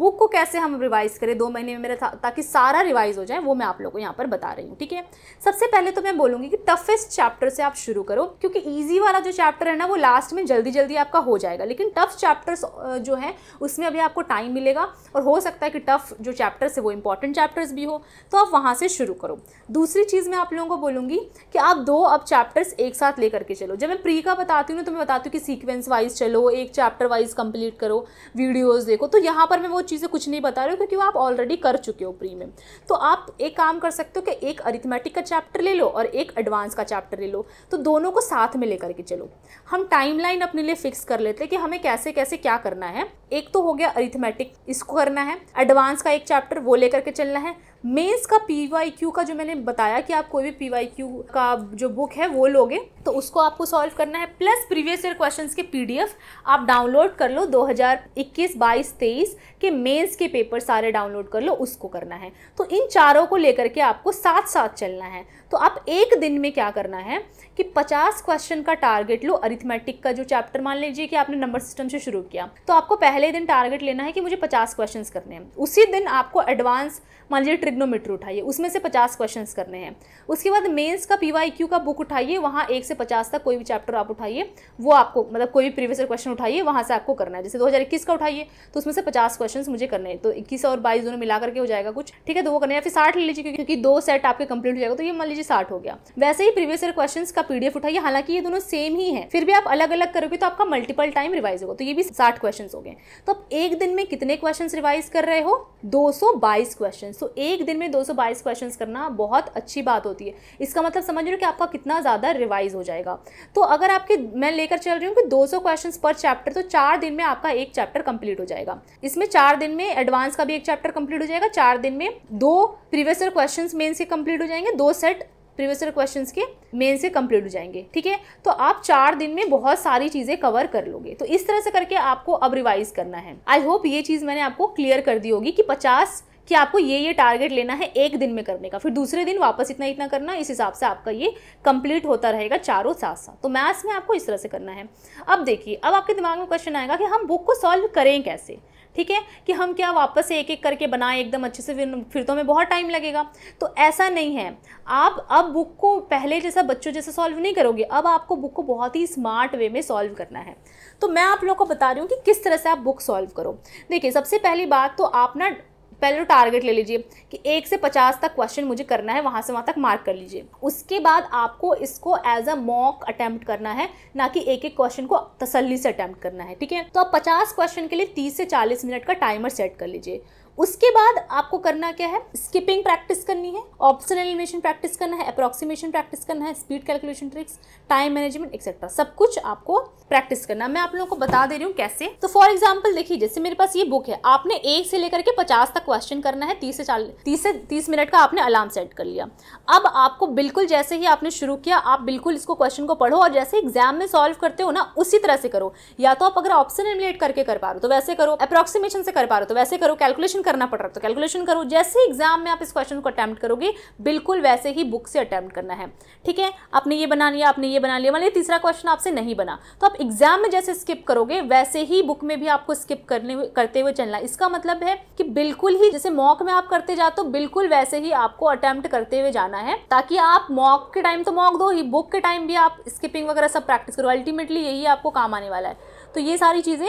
बुक को कैसे हम रिवाइज़ करें दो महीने में मेरा ताकि सारा रिवाइज़ हो जाए वो मैं आप लोगों को यहाँ पर बता रही हूँ ठीक है सबसे पहले तो मैं बोलूँगी कि टफेस्ट चैप्टर से आप शुरू करो क्योंकि ईजी वाला जो चैप्टर है ना वो लास्ट में जल्दी जल्दी आपका हो जाएगा लेकिन टफ चैप्टर्स जो है उसमें अभी आपको टाइम मिलेगा और हो सकता है कि टफ जो चैप्टर्स है वो इंपॉर्टेंट चैप्टर्स भी हो तो आप वहाँ से शुरू करो दूसरी चीज़ मैं आप लोगों को बोलूँगी कि आप दो अब चैप्टर्स एक साथ लेकर के चलो जब मैं प्री का बताती हूँ ना तो मैं बताती हूँ कि सीक्वेंस वाइज चलो एक चैप्टर वाइज कंप्लीट करो वीडियोस देखो तो यहाँ पर मैं वो चीज़ें कुछ नहीं बता रही हूँ क्योंकि वो आप ऑलरेडी कर चुके हो प्री में तो आप एक काम कर सकते हो कि एक अरिथमेटिक का चैप्टर ले लो और एक एडवांस का चैप्टर ले लो तो दोनों को साथ में लेकर के चलो हम टाइमलाइन अपने लिए फिक्स कर लेते हैं कि हमें कैसे कैसे क्या करना है एक तो हो गया अरिथमेटिक इसको करना है एडवांस का एक चैप्टर वो लेकर के चलना है मेंस का पीवाईक्यू का जो मैंने बताया कि आप कोई भी पीवाईक्यू का जो बुक है वो लोगे तो उसको आपको सॉल्व करना है प्लस प्रीवियस ईयर क्वेश्चंस के पीडीएफ आप डाउनलोड कर लो 2021 22 23 के मेंस के पेपर सारे डाउनलोड कर लो उसको करना है तो इन चारों को लेकर के आपको साथ साथ चलना है तो आप एक दिन में क्या करना है कि 50 क्वेश्चन का टारगेट लो अरिथमेटिक का जो चैप्टर मान लीजिए कि आपने नंबर सिस्टम से शुरू किया तो आपको पहले दिन टारगेट लेना है कि मुझे पचास क्वेश्चन करने हैं उसी दिन आपको एडवांस मान लीजिए ट्रिग्नोमीटर उठाइए उसमें से पचास क्वेश्चन करने हैं उसके बाद मेन्स का पी वाई क्यू का बुक उठाइए वहाँ एक से पचास तक कोई भी चैप्टर आप उठाइए वो आपको मतलब कोई भी प्रीवियस क्वेश्चन उठाइए वहाँ से आपको करना है जैसे 2021 का उठाइए तो उसमें से पचास क्वेश्चन मुझे करने हैं तो इक्कीस और बाईस दोनों मिला करके हो जाएगा कुछ ठीक है तो वो करना है फिर साठ ले लीजिए क्योंकि दो सेट आपके कंप्लीट हो जाएगा तो ये मान लीजिए साठ हो गया वैसे ही प्रीवियस ईयर क्वेश्चन का पीडीएफ उठाइए हालांकि ये दोनों सेम ही है फिर भी आप अलग अलग करोगे तो आपका मल्टीपल टाइम रिवाइज होगा तो ये भी साठ क्वेश्चन हो गए तो आप एक दिन में कितने क्वेश्चन रिवाइज कर रहे हो दो सौ बाईस क्वेश्चन तो एक एक दिन में 222 क्वेश्चंस करना बहुत अच्छी बात होती है इसका मतलब समझ रहे हो कि आपका कितना ज़्यादा रिवाइज हो जाएगा तो अगर आपके मैं लेकर चल रही हूँ कि 200 क्वेश्चंस पर चैप्टर तो चार दिन में आपका एक चैप्टर कंप्लीट हो जाएगा इसमें चार दिन में एडवांस का भी एक चैप्टर कंप्लीट हो जाएगा चार दिन में दो प्रीवियसर क्वेश्चन मेन्स के कंप्लीट हो जाएंगे दो सेट प्रीवियसर क्वेश्चन के मेन से कंप्लीट हो जाएंगे ठीक है तो आप चार दिन में बहुत सारी चीज़ें कवर कर लोगे तो इस तरह से करके आपको अब रिवाइज करना है आई होप ये चीज़ मैंने आपको क्लियर कर दी होगी कि पचास कि आपको ये ये टारगेट लेना है एक दिन में करने का फिर दूसरे दिन वापस इतना इतना करना इस हिसाब से आपका ये कंप्लीट होता रहेगा चारों साथ साथ तो मैथ्स में आपको इस तरह से करना है अब देखिए अब आपके दिमाग में क्वेश्चन आएगा कि हम बुक को सॉल्व करें कैसे ठीक है कि हम क्या वापस से एक एक करके बनाएं एकदम अच्छे से फिर फिर तो हमें बहुत टाइम लगेगा तो ऐसा नहीं है आप अब बुक को पहले जैसा बच्चों जैसे सॉल्व नहीं करोगे अब आपको बुक को बहुत ही स्मार्ट वे में सॉल्व करना है तो मैं आप लोगों को बता रही हूँ कि किस तरह से आप बुक सॉल्व करो देखिए सबसे पहली बात तो आप ना पहले टारगेट तो ले लीजिए कि एक से पचास तक क्वेश्चन मुझे करना है वहाँ से वहाँ तक मार्क कर लीजिए उसके बाद आपको इसको एज अ मॉक अटैम्प्ट करना है ना कि एक एक क्वेश्चन को तसली से अटैम्प्ट करना है ठीक है तो आप पचास क्वेश्चन के लिए तीस से चालीस मिनट का टाइमर सेट कर लीजिए उसके बाद आपको करना क्या है स्किपिंग प्रैक्टिस करनी है ऑप्शन एलिमिनेशन प्रैक्टिस करना है अप्रॉक्सीमेशन प्रैक्टिस करना है speed calculation tricks time management etcetera सब कुछ आपको प्रैक्टिस करना मैं आप लोगों को बता दे रही हूँ कैसे तो फॉर एग्जाम्पल देखिए जैसे मेरे पास ये बुक है आपने एक से लेकर के पचास तक क्वेश्चन करना है तीस से चालीस तीस से तीस मिनट का आपने अलार्म सेट कर लिया अब आपको बिल्कुल जैसे ही आपने शुरू किया आप बिल्कुल इसको क्वेश्चन को पढ़ो और जैसे एग्जाम में सॉल्व करते हो ना उसी तरह से करो या तो आप अगर ऑप्शन एलिमिनेट करके कर पा रहे हो तो वैसे करो अप्रोक्सीमेशन से कर पा रहे हो तो वैसे करो कैलकुलेशन कैलकुलेशन करना पड़ रहा है तो कैलकुलेशन करो जैसे एग्जाम में आप इस क्वेश्चन को अटैम्प्ट करोगे बिल्कुल वैसे ही बुक से अटैम्प्ट करना है ठीक है आपने ये बना लिया आपने ये बना लिया मान लिया तीसरा क्वेश्चन आपसे नहीं बना तो आप एग्जाम में जैसे स्किप करोगे वैसे ही बुक में भी आपको स्किप करने करते हुए चलना इसका मतलब है कि बिल्कुल ही जैसे मॉक में आप करते जाते हो बिल्कुल वैसे ही आपको अटैम्प्ट करते हुए जाना है ताकि आप मॉक के टाइम तो मॉक दो ही बुक के टाइम भी आप स्किपिंग वगैरह सब प्रैक्टिस करो अल्टीमेटली यही आपको काम आने वाला है तो ये सारी चीज़ें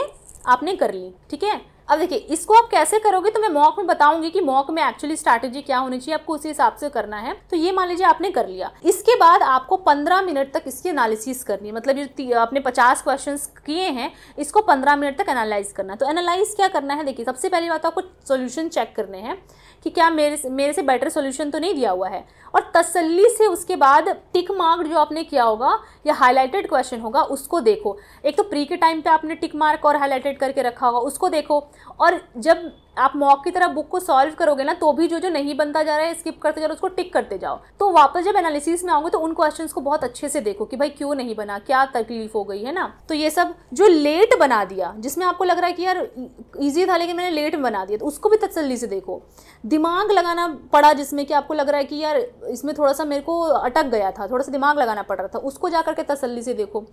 आपने कर ली ठीक है अब देखिए इसको आप कैसे करोगे तो मैं मॉक में बताऊंगी कि मॉक में एक्चुअली स्ट्रैटेजी क्या होनी चाहिए आपको उसी हिसाब से करना है तो ये मान लीजिए आपने कर लिया इसके बाद आपको पंद्रह मिनट तक इसकी एनालिसिस करनी है मतलब जो आपने पचास क्वेश्चन किए हैं इसको पंद्रह मिनट तक एनालाइज करना तो एनालाइज क्या करना है देखिए सबसे पहली बात तो आपको सोल्यूशन चेक करने हैं कि क्या मेरे मेरे से बेटर सोल्यूशन तो नहीं दिया हुआ है और तसल्ली से उसके बाद टिक मार्क जो आपने किया होगा या हाईलाइटेड क्वेश्चन होगा उसको देखो एक तो प्री के टाइम पे आपने टिक मार्क और हाईलाइटेड करके रखा होगा उसको देखो और जब आप मॉक की तरह बुक को सॉल्व करोगे ना तो भी जो जो नहीं बनता जा रहा है स्किप करते जा रहे हो उसको टिक करते जाओ तो वापस जब एनालिसिस में आओगे तो उन क्वेश्चन को बहुत अच्छे से देखो कि भाई क्यों नहीं बना क्या तकलीफ हो गई है ना तो ये सब जो लेट बना दिया जिसमें आपको लग रहा है कि यार ईजी था लेकिन मैंने लेट बना दिया तो उसको भी तसली से देखो दिमाग लगाना पड़ा जिसमें कि आपको लग रहा है कि यार इसमें थोड़ा सा मेरे को अटक गया था थोड़ा सा दिमाग लगाना पड़ रहा था उसको जा करके तसली से देखो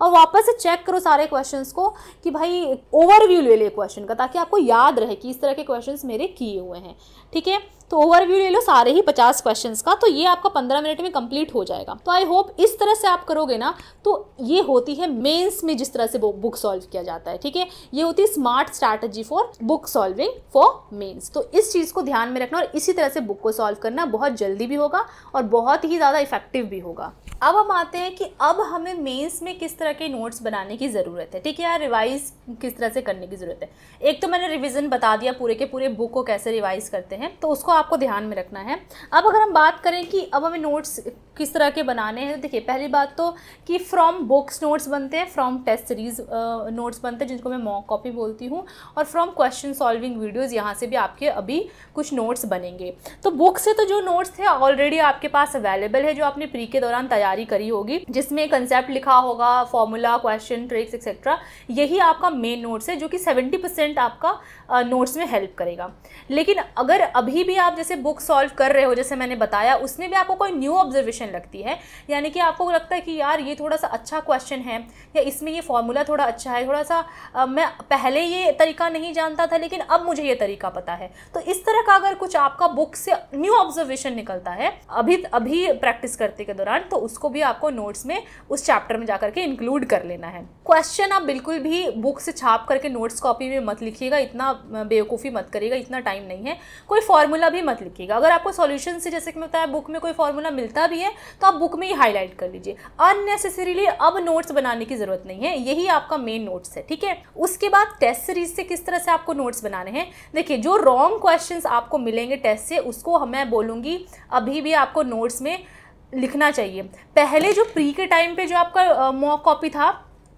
और वापस से चेक करो सारे क्वेश्चन को कि भाई ओवरव्यू ले ले क्वेश्चन का ताकि आपको याद रहे कि इस तरह तरह के क्वेश्चन मेरे किए हुए हैं ठीक है तो ओवरव्यू ले लो सारे ही पचास क्वेश्चन का तो ये आपका पंद्रह मिनट में कंप्लीट हो जाएगा तो आई होप इस तरह से आप करोगे ना तो ये होती है मेन्स में जिस तरह से बुक सॉल्व किया जाता है ठीक है ये होती है smart strategy for book solving for mains तो इस चीज़ को ध्यान में रखना और इसी तरह से बुक को सॉल्व करना बहुत जल्दी भी होगा और बहुत ही ज़्यादा इफेक्टिव भी होगा अब हम आते हैं कि अब हमें मेंस में किस तरह के नोट्स बनाने की ज़रूरत है ठीक है यार रिवाइज किस तरह से करने की ज़रूरत है एक तो मैंने रिविज़न बता दिया पूरे के पूरे बुक को कैसे रिवाइज करते हैं तो उसको आपको ध्यान में रखना है अब अगर हम बात करें कि अब हमें नोट्स किस तरह के बनाने हैं देखिए पहली बात तो कि फ्रॉम बुक्स नोट्स बनते हैं फ्रॉम टेस्ट सीरीज़ नोट्स बनते हैं जिनको मैं मॉक कॉपी बोलती हूँ और फ्रॉम क्वेश्चन सॉल्विंग वीडियोज़ यहाँ से भी आपके अभी कुछ नोट्स बनेंगे तो बुक से तो जो नोट्स थे ऑलरेडी आपके पास अवेलेबल है जो आपने प्री के दौरान तैयारी करी होगी जिसमें कंसेप्ट लिखा होगा फॉर्मूला क्वेश्चन ट्रिक्स एक्सेट्रा यही आपका मेन नोट्स है जो कि सेवेंटी परसेंट आपका नोट्स में हेल्प करेगा लेकिन अगर अभी भी आप जैसे बुक सॉल्व कर रहे हो जैसे मैंने बताया उसमें भी आपको कोई न्यू ऑब्जर्वेशन क्वेश्चन लगती है यानी कि आपको लगता है कि यार ये थोड़ा सा अच्छा क्वेश्चन है या इसमें ये फॉर्मूला थोड़ा अच्छा है थोड़ा सा आ, मैं पहले ये तरीका नहीं जानता था लेकिन अब मुझे ये तरीका पता है तो इस तरह का अगर कुछ आपका बुक से न्यू ऑब्जर्वेशन निकलता है अभी अभी प्रैक्टिस करते के दौरान तो उसको भी आपको नोट्स में उस चैप्टर में जा करके इंक्लूड कर लेना है क्वेश्चन आप बिल्कुल भी बुक से छाप करके नोट्स कॉपी में मत लिखिएगा इतना बेवकूफ़ी मत करिएगा इतना टाइम नहीं है कोई फॉर्मूला भी मत लिखिएगा अगर आपको सॉल्यूशन से जैसे कि मैं बताया बुक में कोई फॉर्मूला मिलता भी है तो आप बुक में ही हाईलाइट कर लीजिए अननेसेसरीली अब नोट्स बनाने की ज़रूरत नहीं है यही आपका मेन नोट्स है ठीक है उसके बाद टेस्ट सीरीज से किस तरह से आपको नोट्स बनाने हैं देखिए जो रॉन्ग क्वेश्चंस आपको मिलेंगे टेस्ट से उसको मैं बोलूँगी अभी भी आपको नोट्स में लिखना चाहिए पहले जो प्री के टाइम पे जो आपका मॉक कॉपी था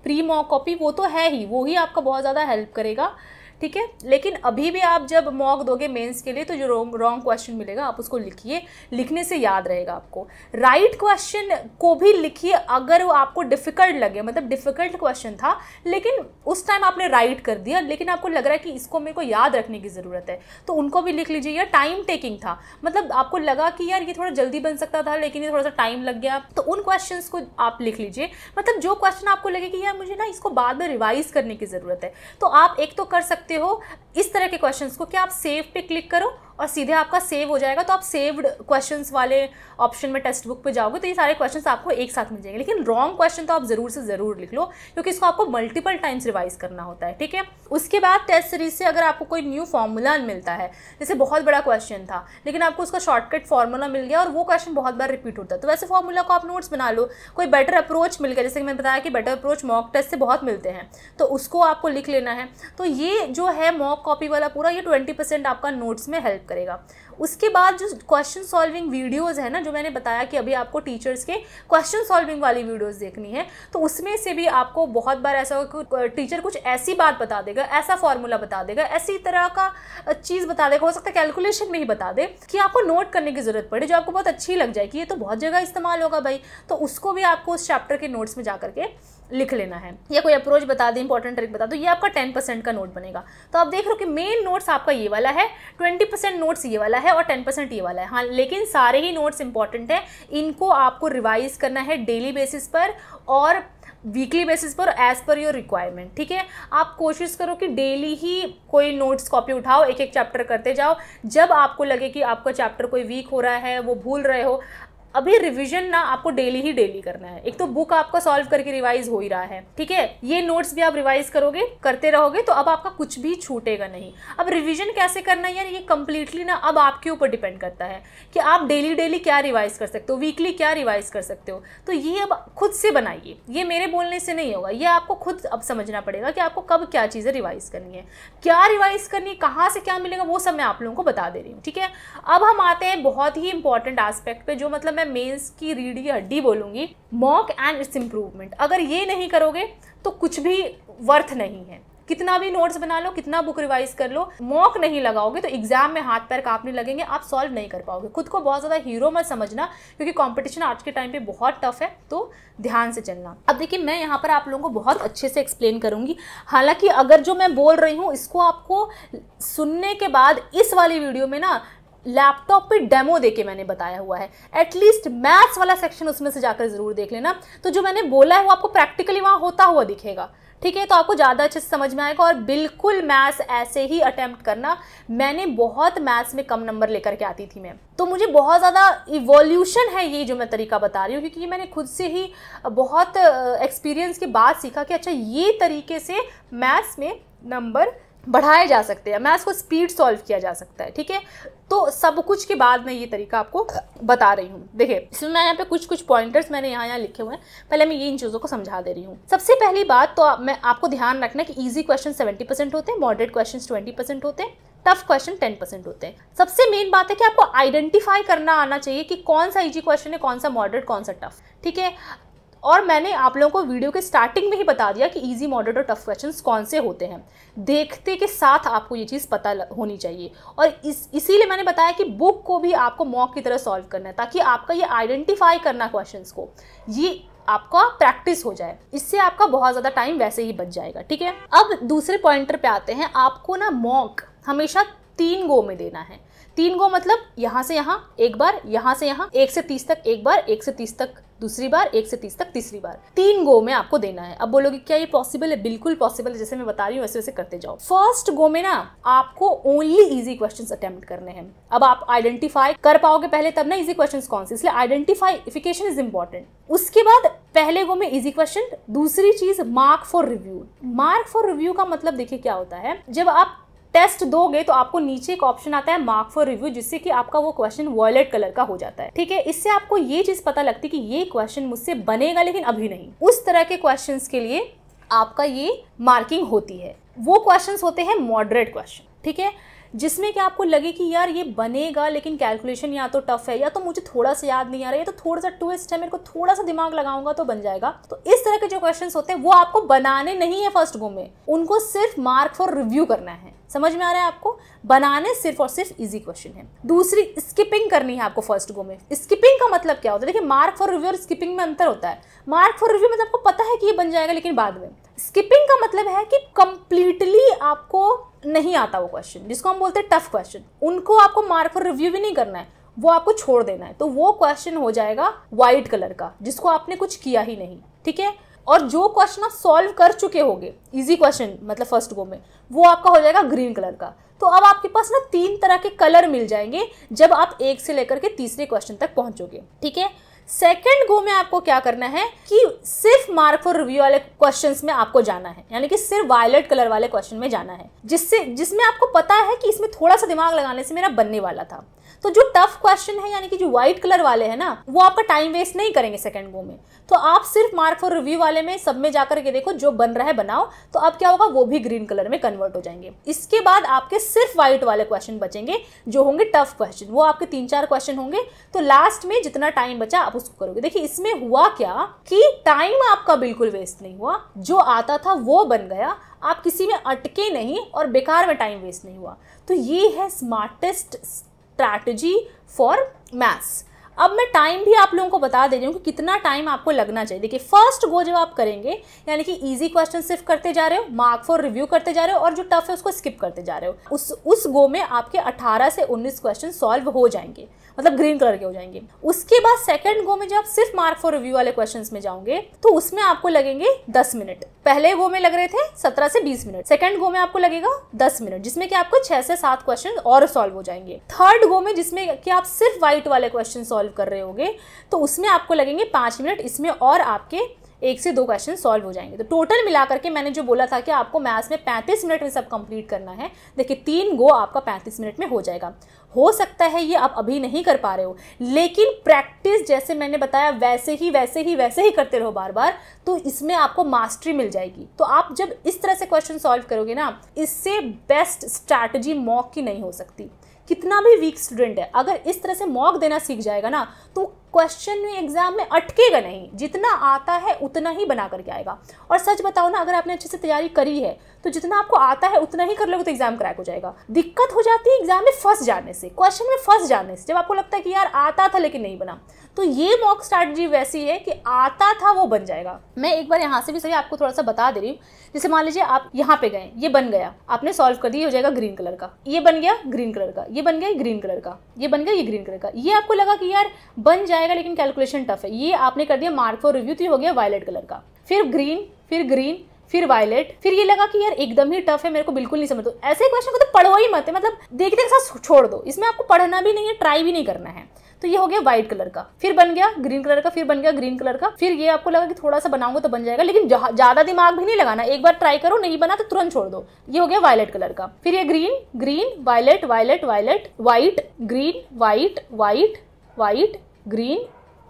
प्री मॉक कॉपी वो तो है ही वो ही आपका बहुत ज़्यादा हेल्प करेगा ठीक है लेकिन अभी भी आप जब मॉक दोगे मेंस के लिए तो जो रॉन्ग रॉन्ग क्वेश्चन मिलेगा आप उसको लिखिए लिखने से याद रहेगा आपको राइट right क्वेश्चन को भी लिखिए अगर वो आपको डिफ़िकल्ट लगे मतलब डिफ़िकल्ट क्वेश्चन था लेकिन उस टाइम आपने राइट right कर दिया लेकिन आपको लग रहा है कि इसको मेरे को याद रखने की ज़रूरत है तो उनको भी लिख लीजिए या टाइम टेकिंग था मतलब आपको लगा कि यार ये थोड़ा जल्दी बन सकता था लेकिन ये थोड़ा सा टाइम लग गया तो उन क्वेश्चन को आप लिख लीजिए मतलब जो क्वेश्चन आपको लगे कि यार मुझे ना इसको बाद में रिवाइज़ करने की ज़रूरत है तो आप एक तो कर सकते सकते हो इस तरह के क्वेश्चंस को कि आप सेव पे क्लिक करो और सीधे आपका सेव हो जाएगा तो आप सेव्ड क्वेश्चंस वाले ऑप्शन में टेक्स्ट बुक पे जाओगे तो ये सारे क्वेश्चंस आपको एक साथ मिल जाएंगे लेकिन रॉन्ग क्वेश्चन तो आप ज़रूर से ज़रूर लिख लो क्योंकि इसको आपको मल्टीपल टाइम्स रिवाइज करना होता है ठीक है उसके बाद टेस्ट सीरीज से अगर आपको कोई न्यू फॉर्मूला मिलता है जैसे बहुत बड़ा क्वेश्चन था लेकिन आपको उसका शॉर्टकट फॉर्मूला मिल गया और वो क्वेश्चन बहुत बार रिपीट होता है तो वैसे फॉर्मूला को आप नोट्स बना लो कोई बेटर अप्रोच मिल गया जैसे कि मैंने बताया कि बेटर अप्रोच मॉक टेस्ट से बहुत मिलते हैं तो उसको आपको लिख लेना है तो ये जो है मॉक मॉक कॉपी वाला पूरा ये ट्वेंटी परसेंट आपका नोट्स में हेल्प करेगा उसके बाद जो क्वेश्चन सॉल्विंग वीडियोस है ना जो मैंने बताया कि अभी आपको टीचर्स के क्वेश्चन सॉल्विंग वाली वीडियोस देखनी है तो उसमें से भी आपको बहुत बार ऐसा होगा टीचर कुछ ऐसी बात बता देगा ऐसा फॉर्मूला बता देगा ऐसी तरह का चीज़ बता देगा हो सकता है कैलकुलेशन में ही बता दे कि आपको नोट करने की ज़रूरत पड़े जो आपको बहुत अच्छी लग जाए कि ये तो बहुत जगह इस्तेमाल होगा भाई तो उसको भी आपको उस चैप्टर के नोट्स में जा करके लिख लेना है या कोई अप्रोच बता दें इंपॉर्टेंट ट्रिक बता दो तो ये आपका टेन परसेंट का नोट बनेगा तो आप देख रहे हो कि मेन नोट्स आपका ये वाला है ट्वेंटी परसेंट नोट्स ये वाला है और टेन परसेंट ये वाला है हाँ लेकिन सारे ही नोट्स इंपॉर्टेंट हैं इनको आपको रिवाइज करना है डेली बेसिस पर और वीकली बेसिस पर एज़ पर योर रिक्वायरमेंट ठीक है आप कोशिश करो कि डेली ही कोई नोट्स कॉपी उठाओ एक एक चैप्टर करते जाओ जब आपको लगे कि आपका चैप्टर कोई वीक हो रहा है वो भूल रहे हो अभी रिवीजन ना आपको डेली ही डेली करना है एक तो बुक आपका सॉल्व करके रिवाइज हो ही रहा है ठीक है ये नोट्स भी आप रिवाइज करोगे करते रहोगे तो अब आपका कुछ भी छूटेगा नहीं अब रिवीजन कैसे करना है यार ये कंप्लीटली ना अब आपके ऊपर डिपेंड करता है कि आप डेली डेली क्या रिवाइज कर सकते हो वीकली क्या रिवाइज कर सकते हो तो ये अब खुद से बनाइए ये मेरे बोलने से नहीं होगा ये आपको खुद अब समझना पड़ेगा कि आपको कब क्या चीज़ें रिवाइज करनी है क्या रिवाइज करनी है कहाँ से क्या मिलेगा वो सब मैं आप लोगों को बता दे रही हूँ ठीक है अब हम आते हैं बहुत ही इंपॉर्टेंट आस्पेक्ट पर जो मतलब मैं मेंस की रीढ़ रीढ़ी हड्डी बोलूँगी मॉक एंड इट्स इम्प्रूवमेंट अगर ये नहीं करोगे तो कुछ भी वर्थ नहीं है कितना भी नोट्स बना लो कितना बुक रिवाइज कर लो मॉक नहीं लगाओगे तो एग्जाम में हाथ पैर कांपने लगेंगे आप सॉल्व नहीं कर पाओगे खुद को बहुत ज़्यादा हीरो मत समझना क्योंकि कंपटीशन आज के टाइम पे बहुत टफ है तो ध्यान से चलना अब देखिए मैं यहाँ पर आप लोगों को बहुत अच्छे से एक्सप्लेन करूंगी हालांकि अगर जो मैं बोल रही हूँ इसको आपको सुनने के बाद इस वाली वीडियो में ना लैपटॉप पे डेमो देके मैंने बताया हुआ है एटलीस्ट मैथ्स वाला सेक्शन उसमें से जाकर ज़रूर देख लेना तो जो मैंने बोला है वो आपको प्रैक्टिकली वहाँ होता हुआ दिखेगा ठीक है तो आपको ज़्यादा अच्छे से समझ में आएगा और बिल्कुल मैथ्स ऐसे ही अटैम्प्ट करना मैंने बहुत मैथ्स में कम नंबर लेकर के आती थी मैं तो मुझे बहुत ज़्यादा इवोल्यूशन है ये जो मैं तरीका बता रही हूँ क्योंकि मैंने खुद से ही बहुत एक्सपीरियंस के बाद सीखा कि अच्छा ये तरीके से मैथ्स में नंबर बढ़ाए जा सकते हैं मैथ्स को स्पीड सॉल्व किया जा सकता है ठीक है तो सब कुछ के बाद मैं ये तरीका आपको बता रही हूँ देखिए इसमें मैं यहाँ पे कुछ कुछ पॉइंटर्स मैंने यहाँ यहाँ लिखे हुए हैं पहले मैं ये इन चीज़ों को समझा दे रही हूँ सबसे पहली बात तो मैं आपको ध्यान रखना कि ईजी क्वेश्चन सेवेंटी परसेंट होते हैं मॉडरेट क्वेश्चन ट्वेंटी परसेंट होते हैं टफ क्वेश्चन टेन परसेंट होते हैं सबसे मेन बात है कि आपको आइडेंटिफाई करना आना चाहिए कि कौन सा इजी क्वेश्चन है कौन सा मॉडरेट कौन सा टफ ठीक है और मैंने आप लोगों को वीडियो के स्टार्टिंग में ही बता दिया कि ईजी मॉडर्ट और टफ क्वेश्चन कौन से होते हैं देखते के साथ आपको ये चीज़ पता होनी चाहिए और इस इसीलिए मैंने बताया कि बुक को भी आपको मॉक की तरह सॉल्व करना है ताकि आपका ये आइडेंटिफाई करना क्वेश्चन को ये आपका प्रैक्टिस हो जाए इससे आपका बहुत ज़्यादा टाइम वैसे ही बच जाएगा ठीक है अब दूसरे पॉइंटर पे आते हैं आपको ना मॉक हमेशा तीन गो में देना है तीन गो मतलब यहाँ से यहाँ एक बार यहाँ से यहाँ एक से तीस तक एक बार एक से तीस तक दूसरी बार एक से तीस तक तीसरी बार तीन गो में आपको देना है अब बोलोगे क्या ये पॉसिबल है बिल्कुल पॉसिबल है जैसे मैं बता रही हूँ वैसे वैसे करते जाओ फर्स्ट गो में ना आपको ओनली इजी क्वेश्चन अटेम्प्ट करने हैं अब आप आइडेंटिफाई कर पाओगे पहले तब ना इजी क्वेश्चन कौन से इसलिए आइडेंटिफाईफिकेशन इज इंपॉर्टेंट उसके बाद पहले गो में इजी क्वेश्चन दूसरी चीज mark for review mark for review का मतलब देखिए क्या होता है जब आप टेस्ट दोगे तो आपको नीचे एक ऑप्शन आता है मार्क फॉर रिव्यू जिससे कि आपका वो क्वेश्चन वॉयलेट कलर का हो जाता है ठीक है इससे आपको ये चीज पता लगती है कि ये क्वेश्चन मुझसे बनेगा लेकिन अभी नहीं उस तरह के क्वेश्चन के लिए आपका ये मार्किंग होती है वो क्वेश्चन होते हैं मॉडरेट क्वेश्चन ठीक है जिसमें कि आपको लगे कि यार ये बनेगा लेकिन कैलकुलेशन या तो टफ है या तो मुझे थोड़ा सा याद नहीं आ रहा है या तो थोड़ा सा ट्विस्ट है मेरे को थोड़ा सा दिमाग लगाऊंगा तो बन जाएगा तो इस तरह के जो क्वेश्चन होते हैं वो आपको बनाने नहीं है फर्स्ट गो में उनको सिर्फ मार्क फॉर रिव्यू करना है समझ में आ रहा है आपको बनाने सिर्फ और सिर्फ इजी क्वेश्चन है दूसरी स्किपिंग करनी है आपको फर्स्ट गो में स्किपिंग का मतलब क्या होता है देखिए मार्क फॉर रिव्यू और स्किपिंग में अंतर होता है मार्क फॉर रिव्यू मतलब आपको पता है कि ये बन जाएगा लेकिन बाद में स्किपिंग का मतलब है कि कंप्लीटली आपको नहीं आता वो क्वेश्चन जिसको हम बोलते हैं टफ क्वेश्चन उनको आपको मार्क और रिव्यू भी नहीं करना है वो आपको छोड़ देना है तो वो क्वेश्चन हो जाएगा वाइट कलर का जिसको आपने कुछ किया ही नहीं ठीक है और जो क्वेश्चन आप सॉल्व कर चुके होंगे इजी क्वेश्चन मतलब फर्स्ट गो में वो आपका हो जाएगा ग्रीन कलर का तो अब आपके पास ना तीन तरह के कलर मिल जाएंगे जब आप एक से लेकर के तीसरे क्वेश्चन तक पहुंचोगे ठीक है सेकेंड गो में आपको क्या करना है कि सिर्फ मार्क फॉर रिव्यू वाले क्वेश्चन में आपको जाना है यानी कि सिर्फ वायलेट कलर वाले क्वेश्चन में जाना है जिससे जिसमें आपको पता है कि इसमें थोड़ा सा दिमाग लगाने से मेरा बनने वाला था तो जो टफ क्वेश्चन है यानी कि जो व्हाइट कलर वाले हैं ना वो आपका टाइम वेस्ट नहीं करेंगे सेकंड गो में तो आप सिर्फ मार्क फॉर रिव्यू वाले में सब में जाकर के देखो जो बन रहा है बनाओ तो अब क्या होगा वो भी ग्रीन कलर में कन्वर्ट हो जाएंगे इसके बाद आपके सिर्फ व्हाइट वाले क्वेश्चन बचेंगे जो होंगे टफ क्वेश्चन वो आपके तीन चार क्वेश्चन होंगे तो लास्ट में जितना टाइम बचा आप उसको करोगे देखिए इसमें हुआ क्या कि टाइम आपका बिल्कुल वेस्ट नहीं हुआ जो आता था वो बन गया आप किसी में अटके नहीं और बेकार में टाइम वेस्ट नहीं हुआ तो ये है स्मार्टेस्ट स्ट्रैटेजी फॉर मैथ्स अब मैं टाइम भी आप लोगों को बता दे रही हूँ कि कितना टाइम आपको लगना चाहिए देखिए फर्स्ट गो जब आप करेंगे यानी कि इजी क्वेश्चन सिर्फ करते जा रहे हो मार्क फॉर रिव्यू करते जा रहे हो और जो टफ है उसको स्किप करते जा रहे हो उस उस गो में आपके 18 से 19 क्वेश्चन सॉल्व हो जाएंगे मतलब ग्रीन कलर के हो जाएंगे उसके बाद सेकेंड गो में जब सिर्फ मार्क फॉर रिव्यू वाले क्वेश्चन में जाओगे तो उसमें आपको लगेंगे दस मिनट पहले गो में लग रहे थे सत्रह से बीस मिनट सेकेंड गो में आपको लगेगा दस मिनट जिसमें कि आपको छह से सात क्वेश्चन और सॉल्व हो जाएंगे थर्ड गो में जिसमें कि आप सिर्फ व्हाइट वाले क्वेश्चन सॉल्व कर रहे होंगे तो उसमें आपको लगेंगे पांच मिनट इसमें और आपके एक से दो क्वेश्चन सॉल्व हो जाएंगे तो टोटल मिलाकर के मैंने जो बोला था कि आपको मैथ्स में पैंतीस मिनट में सब कंप्लीट करना है देखिए तीन गो आपका पैंतीस मिनट में हो जाएगा हो सकता है ये आप अभी नहीं कर पा रहे हो लेकिन प्रैक्टिस जैसे मैंने बताया वैसे ही वैसे ही वैसे ही करते रहो बार बार तो इसमें आपको मास्टरी मिल जाएगी तो आप जब इस तरह से क्वेश्चन सॉल्व करोगे ना इससे बेस्ट स्ट्रैटेजी मॉक की नहीं हो सकती कितना भी वीक स्टूडेंट है अगर इस तरह से मॉक देना सीख जाएगा ना तो क्वेश्चन में एग्जाम में अटकेगा नहीं जितना आता है उतना ही बना करके आएगा और सच बताओ ना अगर आपने अच्छे से तैयारी करी है तो जितना आपको आता है उतना ही कर लोगे तो एग्जाम क्रैक हो जाएगा दिक्कत हो जाती है एग्जाम में फंस जाने से क्वेश्चन में फंस जाने से जब आपको लगता है कि यार आता था लेकिन नहीं बना तो ये मॉक स्ट्रैटेजी वैसी है कि आता था वो बन जाएगा मैं एक बार यहाँ से भी सही आपको थोड़ा सा बता दे रही हूँ जैसे मान लीजिए आप यहाँ पे गए ये बन गया आपने सॉल्व कर दिया हो जाएगा ग्रीन कलर का ये बन गया ग्रीन कलर का ये बन गया ग्रीन कलर का ये बन गया ये ग्रीन कलर का ये आपको लगा कि यार बन जाएगा लेकिन कैलकुलेशन टफ है ये आपने कर दिया मार्क फॉर रिव्यू तो हो गया वायलेट कलर का फिर ग्रीन फिर ग्रीन फिर वायलेट फिर ये लगा कि यार एकदम ही टफ है मेरे को बिल्कुल नहीं समझ दो तो। ऐसे क्वेश्चन को तो पढ़ो ही मत है मतलब देखते साथ छोड़ दो इसमें आपको पढ़ना भी नहीं है ट्राई भी नहीं करना है तो ये हो गया व्हाइट कलर का फिर बन गया ग्रीन कलर का फिर बन गया ग्रीन कलर का फिर ये आपको लगा कि थोड़ा सा बनाऊंगा तो बन जाएगा लेकिन ज्यादा दिमाग भी नहीं लगाना एक बार ट्राई करो नहीं बना तो तुरंत छोड़ दो ये हो गया वायलेट कलर का फिर ये green green violet violet violet white green white white white green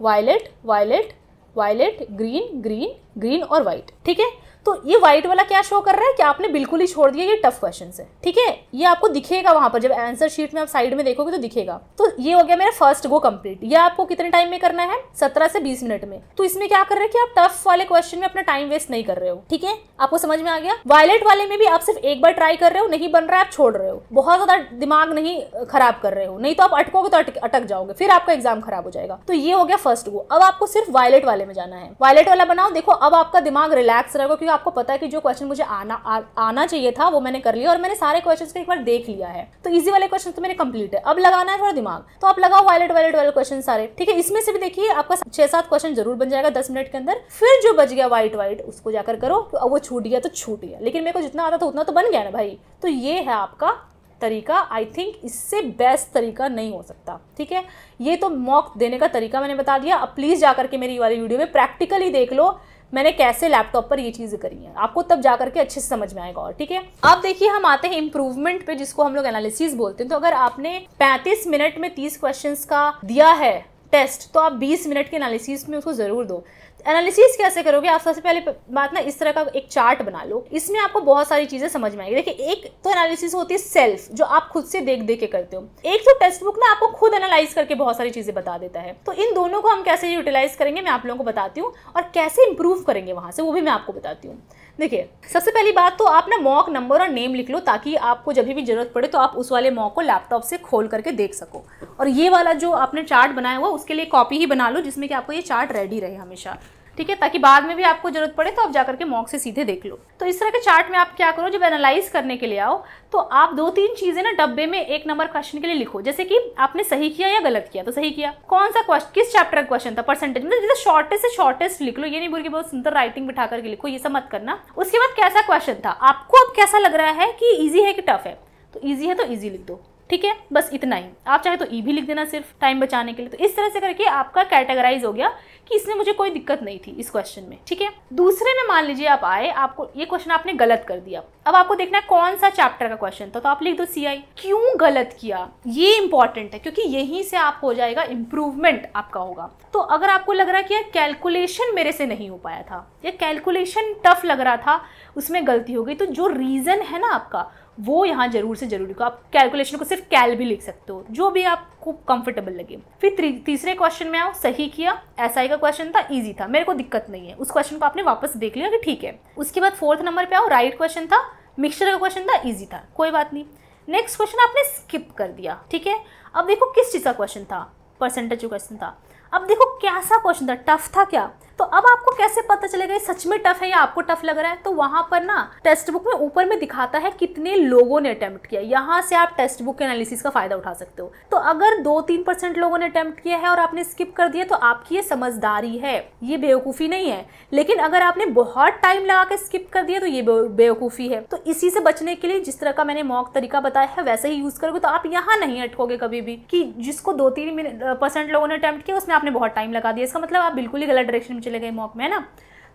violet violet violet green green green और वाइट ठीक है तो ये व्हाइट वाला क्या शो कर रहा है कि आपने बिल्कुल ही छोड़ दिया ये टफ क्वेश्चन है ठीक है ये आपको दिखेगा वहां पर जब आंसर शीट में आप साइड में देखोगे तो दिखेगा तो ये हो गया मेरा फर्स्ट गो कम्प्लीट ये आपको कितने टाइम में करना है सत्रह से बीस मिनट में तो इसमें क्या कर रहे हैं कि आप टफ वाले क्वेश्चन में अपना टाइम वेस्ट नहीं कर रहे हो ठीक है आपको समझ में आ गया वायलेट वाले में भी आप सिर्फ एक बार ट्राई कर रहे हो नहीं बन रहा है आप छोड़ रहे हो बहुत ज्यादा दिमाग नहीं खराब कर रहे हो नहीं तो आप अटकोगे तो अटक, अटक जाओगे फिर आपका एग्जाम खराब हो जाएगा तो ये हो गया फर्स्ट गो अब आपको सिर्फ वायलेट वाले में जाना है वायलेट वाला बनाओ देखो अब आपका दिमाग रिलैक्स रहेगा क्योंकि हूँ आपको पता है कि जो क्वेश्चन मुझे आना आ, आना चाहिए था वो मैंने कर लिया और मैंने सारे क्वेश्चन को एक बार देख लिया है तो इजी वाले क्वेश्चन तो मेरे कंप्लीट है अब लगाना है थोड़ा दिमाग तो आप लगाओ वायलेट वायलेट वाले क्वेश्चन सारे ठीक है इसमें से भी देखिए आपका छह सात क्वेश्चन जरूर बन जाएगा दस मिनट के अंदर फिर जो बच गया व्हाइट व्हाइट उसको जाकर करो तो वो छूट गया तो छूट गया लेकिन मेरे को जितना आता था उतना तो बन गया ना भाई तो ये है आपका तरीका आई थिंक इससे बेस्ट तरीका नहीं हो सकता ठीक है ये तो मॉक देने का तरीका मैंने बता दिया अब प्लीज़ जा करके मेरी वाली वीडियो में प्रैक्टिकली देख लो मैंने कैसे लैपटॉप पर ये चीज़ें करी हैं आपको तब जा करके अच्छे से समझ में आएगा और ठीक है अब देखिए हम आते हैं इम्प्रूवमेंट पे जिसको हम लोग एनालिसिस बोलते हैं तो अगर आपने 35 मिनट में 30 क्वेश्चंस का दिया है टेस्ट तो आप 20 मिनट के एनालिसिस में उसको ज़रूर दो एनालिसिस कैसे करोगे आप सबसे पहले बात ना इस तरह का एक चार्ट बना लो इसमें आपको बहुत सारी चीज़ें समझ में आएगी देखिए एक तो एनालिसिस होती है सेल्फ जो आप खुद से देख देख के करते हो एक तो टेक्स्ट बुक ना आपको खुद एनालाइज करके बहुत सारी चीज़ें बता देता है तो इन दोनों को हम कैसे यूटिलाइज करेंगे मैं आप लोगों को बताती हूँ और कैसे इंप्रूव करेंगे वहाँ से वो भी मैं आपको बताती हूँ देखिए सबसे पहली बात तो आप ना मॉक नंबर और नेम लिख लो ताकि आपको जब भी ज़रूरत पड़े तो आप उस वाले मॉक को लैपटॉप से खोल करके देख सको और ये वाला जो आपने चार्ट बनाया हुआ उसके लिए कॉपी ही बना लो जिसमें कि आपको ये चार्ट रेडी रहे हमेशा ठीक है ताकि बाद में भी आपको जरूरत पड़े तो आप जाकर के मॉक से सीधे देख लो तो इस तरह के चार्ट में आप क्या करो जब एनालाइज करने के लिए आओ तो आप दो तीन चीजें ना डब्बे में एक नंबर क्वेश्चन के लिए लिखो जैसे कि आपने सही किया या गलत किया तो सही किया कौन सा क्वेश्चन किस चैप्टर का क्वेश्चन था परसेंटेज मतलब जैसे शॉर्टेस्ट से शॉर्टेस्ट लिख लो ये नहीं बोल के बहुत सुंदर राइटिंग बिठा करके लिखो ये सब मत करना उसके बाद कैसा क्वेश्चन था आपको अब कैसा लग रहा है कि ईजी है कि टफ है तो ईजी है तो ईजी लिख दो ठीक है बस इतना ही आप चाहे तो ई e भी लिख देना सिर्फ टाइम बचाने के लिए तो इस तरह से करके आपका कैटेगराइज हो गया कि इसमें मुझे कोई दिक्कत नहीं थी इस क्वेश्चन में ठीक है दूसरे में मान लीजिए आप आए आपको ये क्वेश्चन आपने गलत कर दिया अब आपको देखना है कौन सा चैप्टर का क्वेश्चन था तो, तो आप लिख दो सी आई क्यों गलत किया ये इंपॉर्टेंट है क्योंकि यहीं से आप हो जाएगा इंप्रूवमेंट आपका होगा तो अगर आपको लग रहा है कि यार कैलकुलेशन मेरे से नहीं हो पाया था या कैलकुलेशन टफ लग रहा था उसमें गलती हो गई तो जो रीज़न है ना आपका वो यहाँ जरूर से जरूरी को आप कैलकुलेशन को सिर्फ कैल भी लिख सकते हो जो भी आपको कंफर्टेबल लगे फिर तीसरे क्वेश्चन में आओ सही किया एसआई का क्वेश्चन था इजी था मेरे को दिक्कत नहीं है उस क्वेश्चन को आपने वापस देख लिया कि ठीक है उसके बाद फोर्थ नंबर पे आओ राइट क्वेश्चन था मिक्सचर का क्वेश्चन था ईजी था कोई बात नहीं नेक्स्ट क्वेश्चन आपने स्किप कर दिया ठीक है अब देखो किस चीज़ का क्वेश्चन था परसेंटेज का क्वेश्चन था अब देखो कैसा क्वेश्चन था टफ था क्या तो अब आपको कैसे पता चलेगा ये सच में टफ है या आपको टफ लग रहा है तो वहां पर ना टेक्स्ट बुक में ऊपर में दिखाता है कितने लोगों ने अटैम्प्ट किया यहाँ से आप टेस्ट बुक के एनालिसिस का फायदा उठा सकते हो तो अगर दो तीन परसेंट लोगों ने अटैम्प्ट किया है और आपने स्किप कर दिया तो आपकी ये समझदारी है ये बेवकूफ़ी नहीं है लेकिन अगर आपने बहुत टाइम लगा के स्किप कर दिया तो ये बेवकूफ़ी है तो इसी से बचने के लिए जिस तरह का मैंने मॉक तरीका बताया है वैसे ही यूज़ करोगे तो आप यहाँ नहीं अटकोगे कभी भी कि जिसको दो तीन परसेंट लोगों ने अटैम्प्ट किया उसमें आपने बहुत टाइम लगा दिया इसका मतलब आप बिल्कुल ही गलत डायरेक्शन में चले गए मॉक में है ना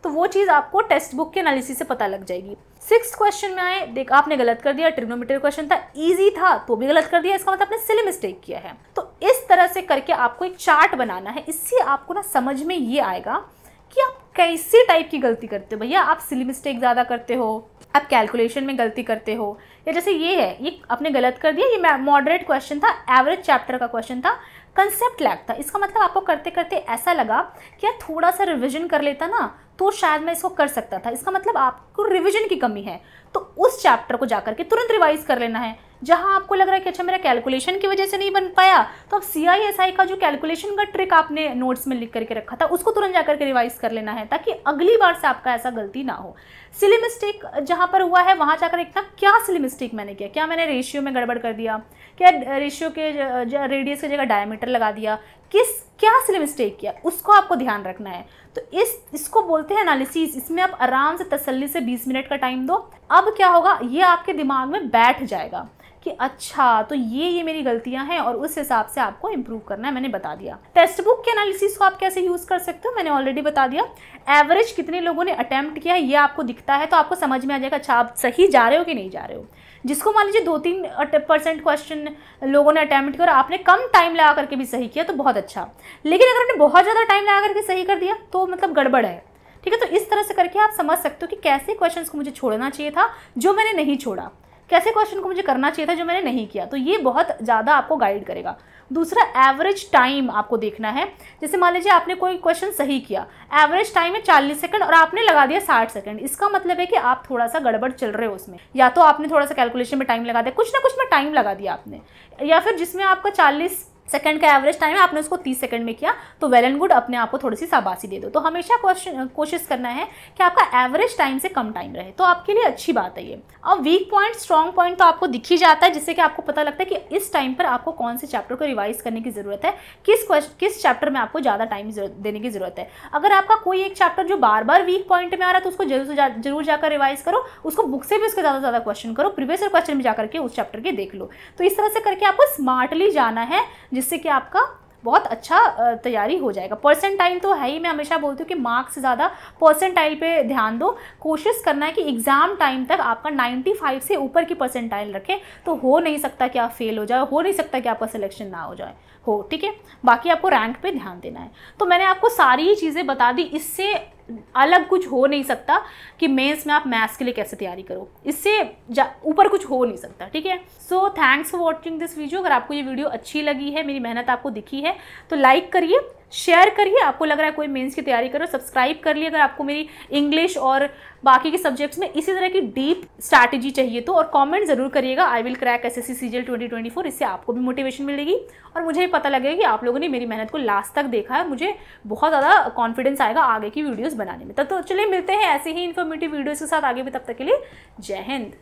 तो वो चीज़ आपको टेक्स्ट बुक के एनालिसिस से पता लग जाएगी सिक्स क्वेश्चन में आए देख आपने गलत कर दिया ट्रिग्नोमीटर क्वेश्चन था इजी था तो भी गलत कर दिया इसका मतलब आपने सिले मिस्टेक किया है तो इस तरह से करके आपको एक चार्ट बनाना है इससे आपको ना समझ में ये आएगा कि आप कैसे टाइप की गलती करते हो भैया आप सिली मिस्टेक ज़्यादा करते हो आप कैलकुलेशन में गलती करते हो या जैसे ये है ये आपने गलत कर दिया ये मॉडरेट क्वेश्चन था एवरेज चैप्टर का क्वेश्चन था कंसेप्ट लैग था इसका मतलब आपको करते करते ऐसा लगा कि यार थोड़ा सा रिविजन कर लेता ना तो शायद मैं इसको कर सकता था इसका मतलब आपको रिविजन की कमी है तो उस चैप्टर को जाकर के तुरंत रिवाइज कर लेना है जहां आपको लग रहा है कि अच्छा मेरा कैलकुलेशन की वजह से नहीं बन पाया तो अब सी का जो कैलकुलेशन का ट्रिक आपने नोट्स में लिख करके रखा था उसको तुरंत जाकर के रिवाइज कर लेना है ताकि अगली बार से आपका ऐसा गलती ना हो सिली मिस्टेक जहां पर हुआ है वहां जाकर देखना क्या सिली मिस्टेक मैंने किया क्या मैंने रेशियो में गड़बड़ कर दिया क्या रेशियो के रेडियस की जगह डायमीटर लगा दिया किस क्या से मिस्टेक किया उसको आपको ध्यान रखना है तो इस इसको बोलते हैं एनालिसिस इसमें आप आराम से तसल्ली से 20 मिनट का टाइम दो अब क्या होगा ये आपके दिमाग में बैठ जाएगा कि अच्छा तो ये ये मेरी गलतियां हैं और उस हिसाब से आपको इम्प्रूव करना है मैंने बता दिया टेक्स्ट बुक के एनालिसिस को आप कैसे यूज़ कर सकते हो मैंने ऑलरेडी बता दिया एवरेज कितने लोगों ने अटैम्प्ट किया है ये आपको दिखता है तो आपको समझ में आ जाएगा अच्छा आप सही जा रहे हो कि नहीं जा रहे हो जिसको मान लीजिए दो तीन परसेंट क्वेश्चन लोगों ने अटैम्प्ट किया और आपने कम टाइम लगा करके भी सही किया तो बहुत अच्छा लेकिन अगर आपने बहुत ज़्यादा टाइम लगा करके सही कर दिया तो मतलब गड़बड़ है ठीक है तो इस तरह से करके आप समझ सकते हो कि कैसे क्वेश्चन को मुझे छोड़ना चाहिए था जो मैंने नहीं छोड़ा कैसे क्वेश्चन को मुझे करना चाहिए था जो मैंने नहीं किया तो ये बहुत ज़्यादा आपको गाइड करेगा दूसरा एवरेज टाइम आपको देखना है जैसे मान लीजिए आपने कोई क्वेश्चन सही किया एवरेज टाइम है चालीस सेकंड और आपने लगा दिया साठ सेकंड इसका मतलब है कि आप थोड़ा सा गड़बड़ चल रहे हो उसमें या तो आपने थोड़ा सा कैलकुलेशन में टाइम लगा दिया कुछ ना कुछ में टाइम लगा दिया आपने या फिर जिसमें आपका चालीस सेकंड का एवरेज टाइम है आपने उसको 30 सेकंड में किया तो वेल एंड गुड अपने आप को थोड़ी सी शाबाशी दे दो तो हमेशा क्वेश्चन कोशिश करना है कि आपका एवरेज टाइम से कम टाइम रहे तो आपके लिए अच्छी बात है ये अब वीक पॉइंट स्ट्रॉन्ग पॉइंट तो आपको दिख ही जाता है जिससे कि आपको पता लगता है कि इस टाइम पर आपको कौन से चैप्टर को रिवाइज करने की ज़रूरत है किस किस चैप्टर में आपको ज़्यादा टाइम देने की ज़रूरत है अगर आपका कोई एक चैप्टर जो बार बार वीक पॉइंट में आ रहा है तो उसको जरूर जरूर जाकर रिवाइज करो उसको बुक से भी उसके ज़्यादा से ज़्यादा क्वेश्चन करो प्रीवियस क्वेश्चन में जाकर के उस चैप्टर के देख लो तो इस तरह से करके आपको स्मार्टली जाना है जिससे कि आपका बहुत अच्छा तैयारी हो जाएगा परसेंटाइल तो है ही मैं हमेशा बोलती हूँ कि मार्क्स से ज़्यादा परसेंटाइल पे ध्यान दो कोशिश करना है कि एग्ज़ाम टाइम तक आपका 95 से ऊपर की परसेंटाइल रखें तो हो नहीं सकता कि आप फेल हो जाए हो नहीं सकता कि आपका सिलेक्शन ना हो जाए हो ठीक है बाकी आपको रैंक पर ध्यान देना है तो मैंने आपको सारी ही चीज़ें बता दी इससे अलग कुछ हो नहीं सकता कि मेंस में आप मैथ्स के लिए कैसे तैयारी करो इससे ऊपर कुछ हो नहीं सकता ठीक है so thanks for watching this video अगर आपको ये वीडियो अच्छी लगी है मेरी मेहनत आपको दिखी है तो लाइक करिए शेयर करिए आपको लग रहा है कोई मेंस की तैयारी करो सब्सक्राइब कर लिए अगर आपको मेरी इंग्लिश और बाकी के सब्जेक्ट्स में इसी तरह की डीप स्ट्रैटेजी चाहिए तो और कमेंट जरूर करिएगा I will crack S S C CGL twenty twenty four इससे आपको भी मोटिवेशन मिलेगी और मुझे ही पता लगेगा कि आप लोगों ने मेरी मेहनत को लास्ट तक देखा है मुझे बहुत ज़्यादा कॉन्फिडेंस आएगा आगे की वीडियोज़ बनाने में तब तो चलिए मिलते हैं ऐसे ही इन्फॉर्मेटिव वीडियोज़ के साथ आगे भी तब तक के लिए जय हिंद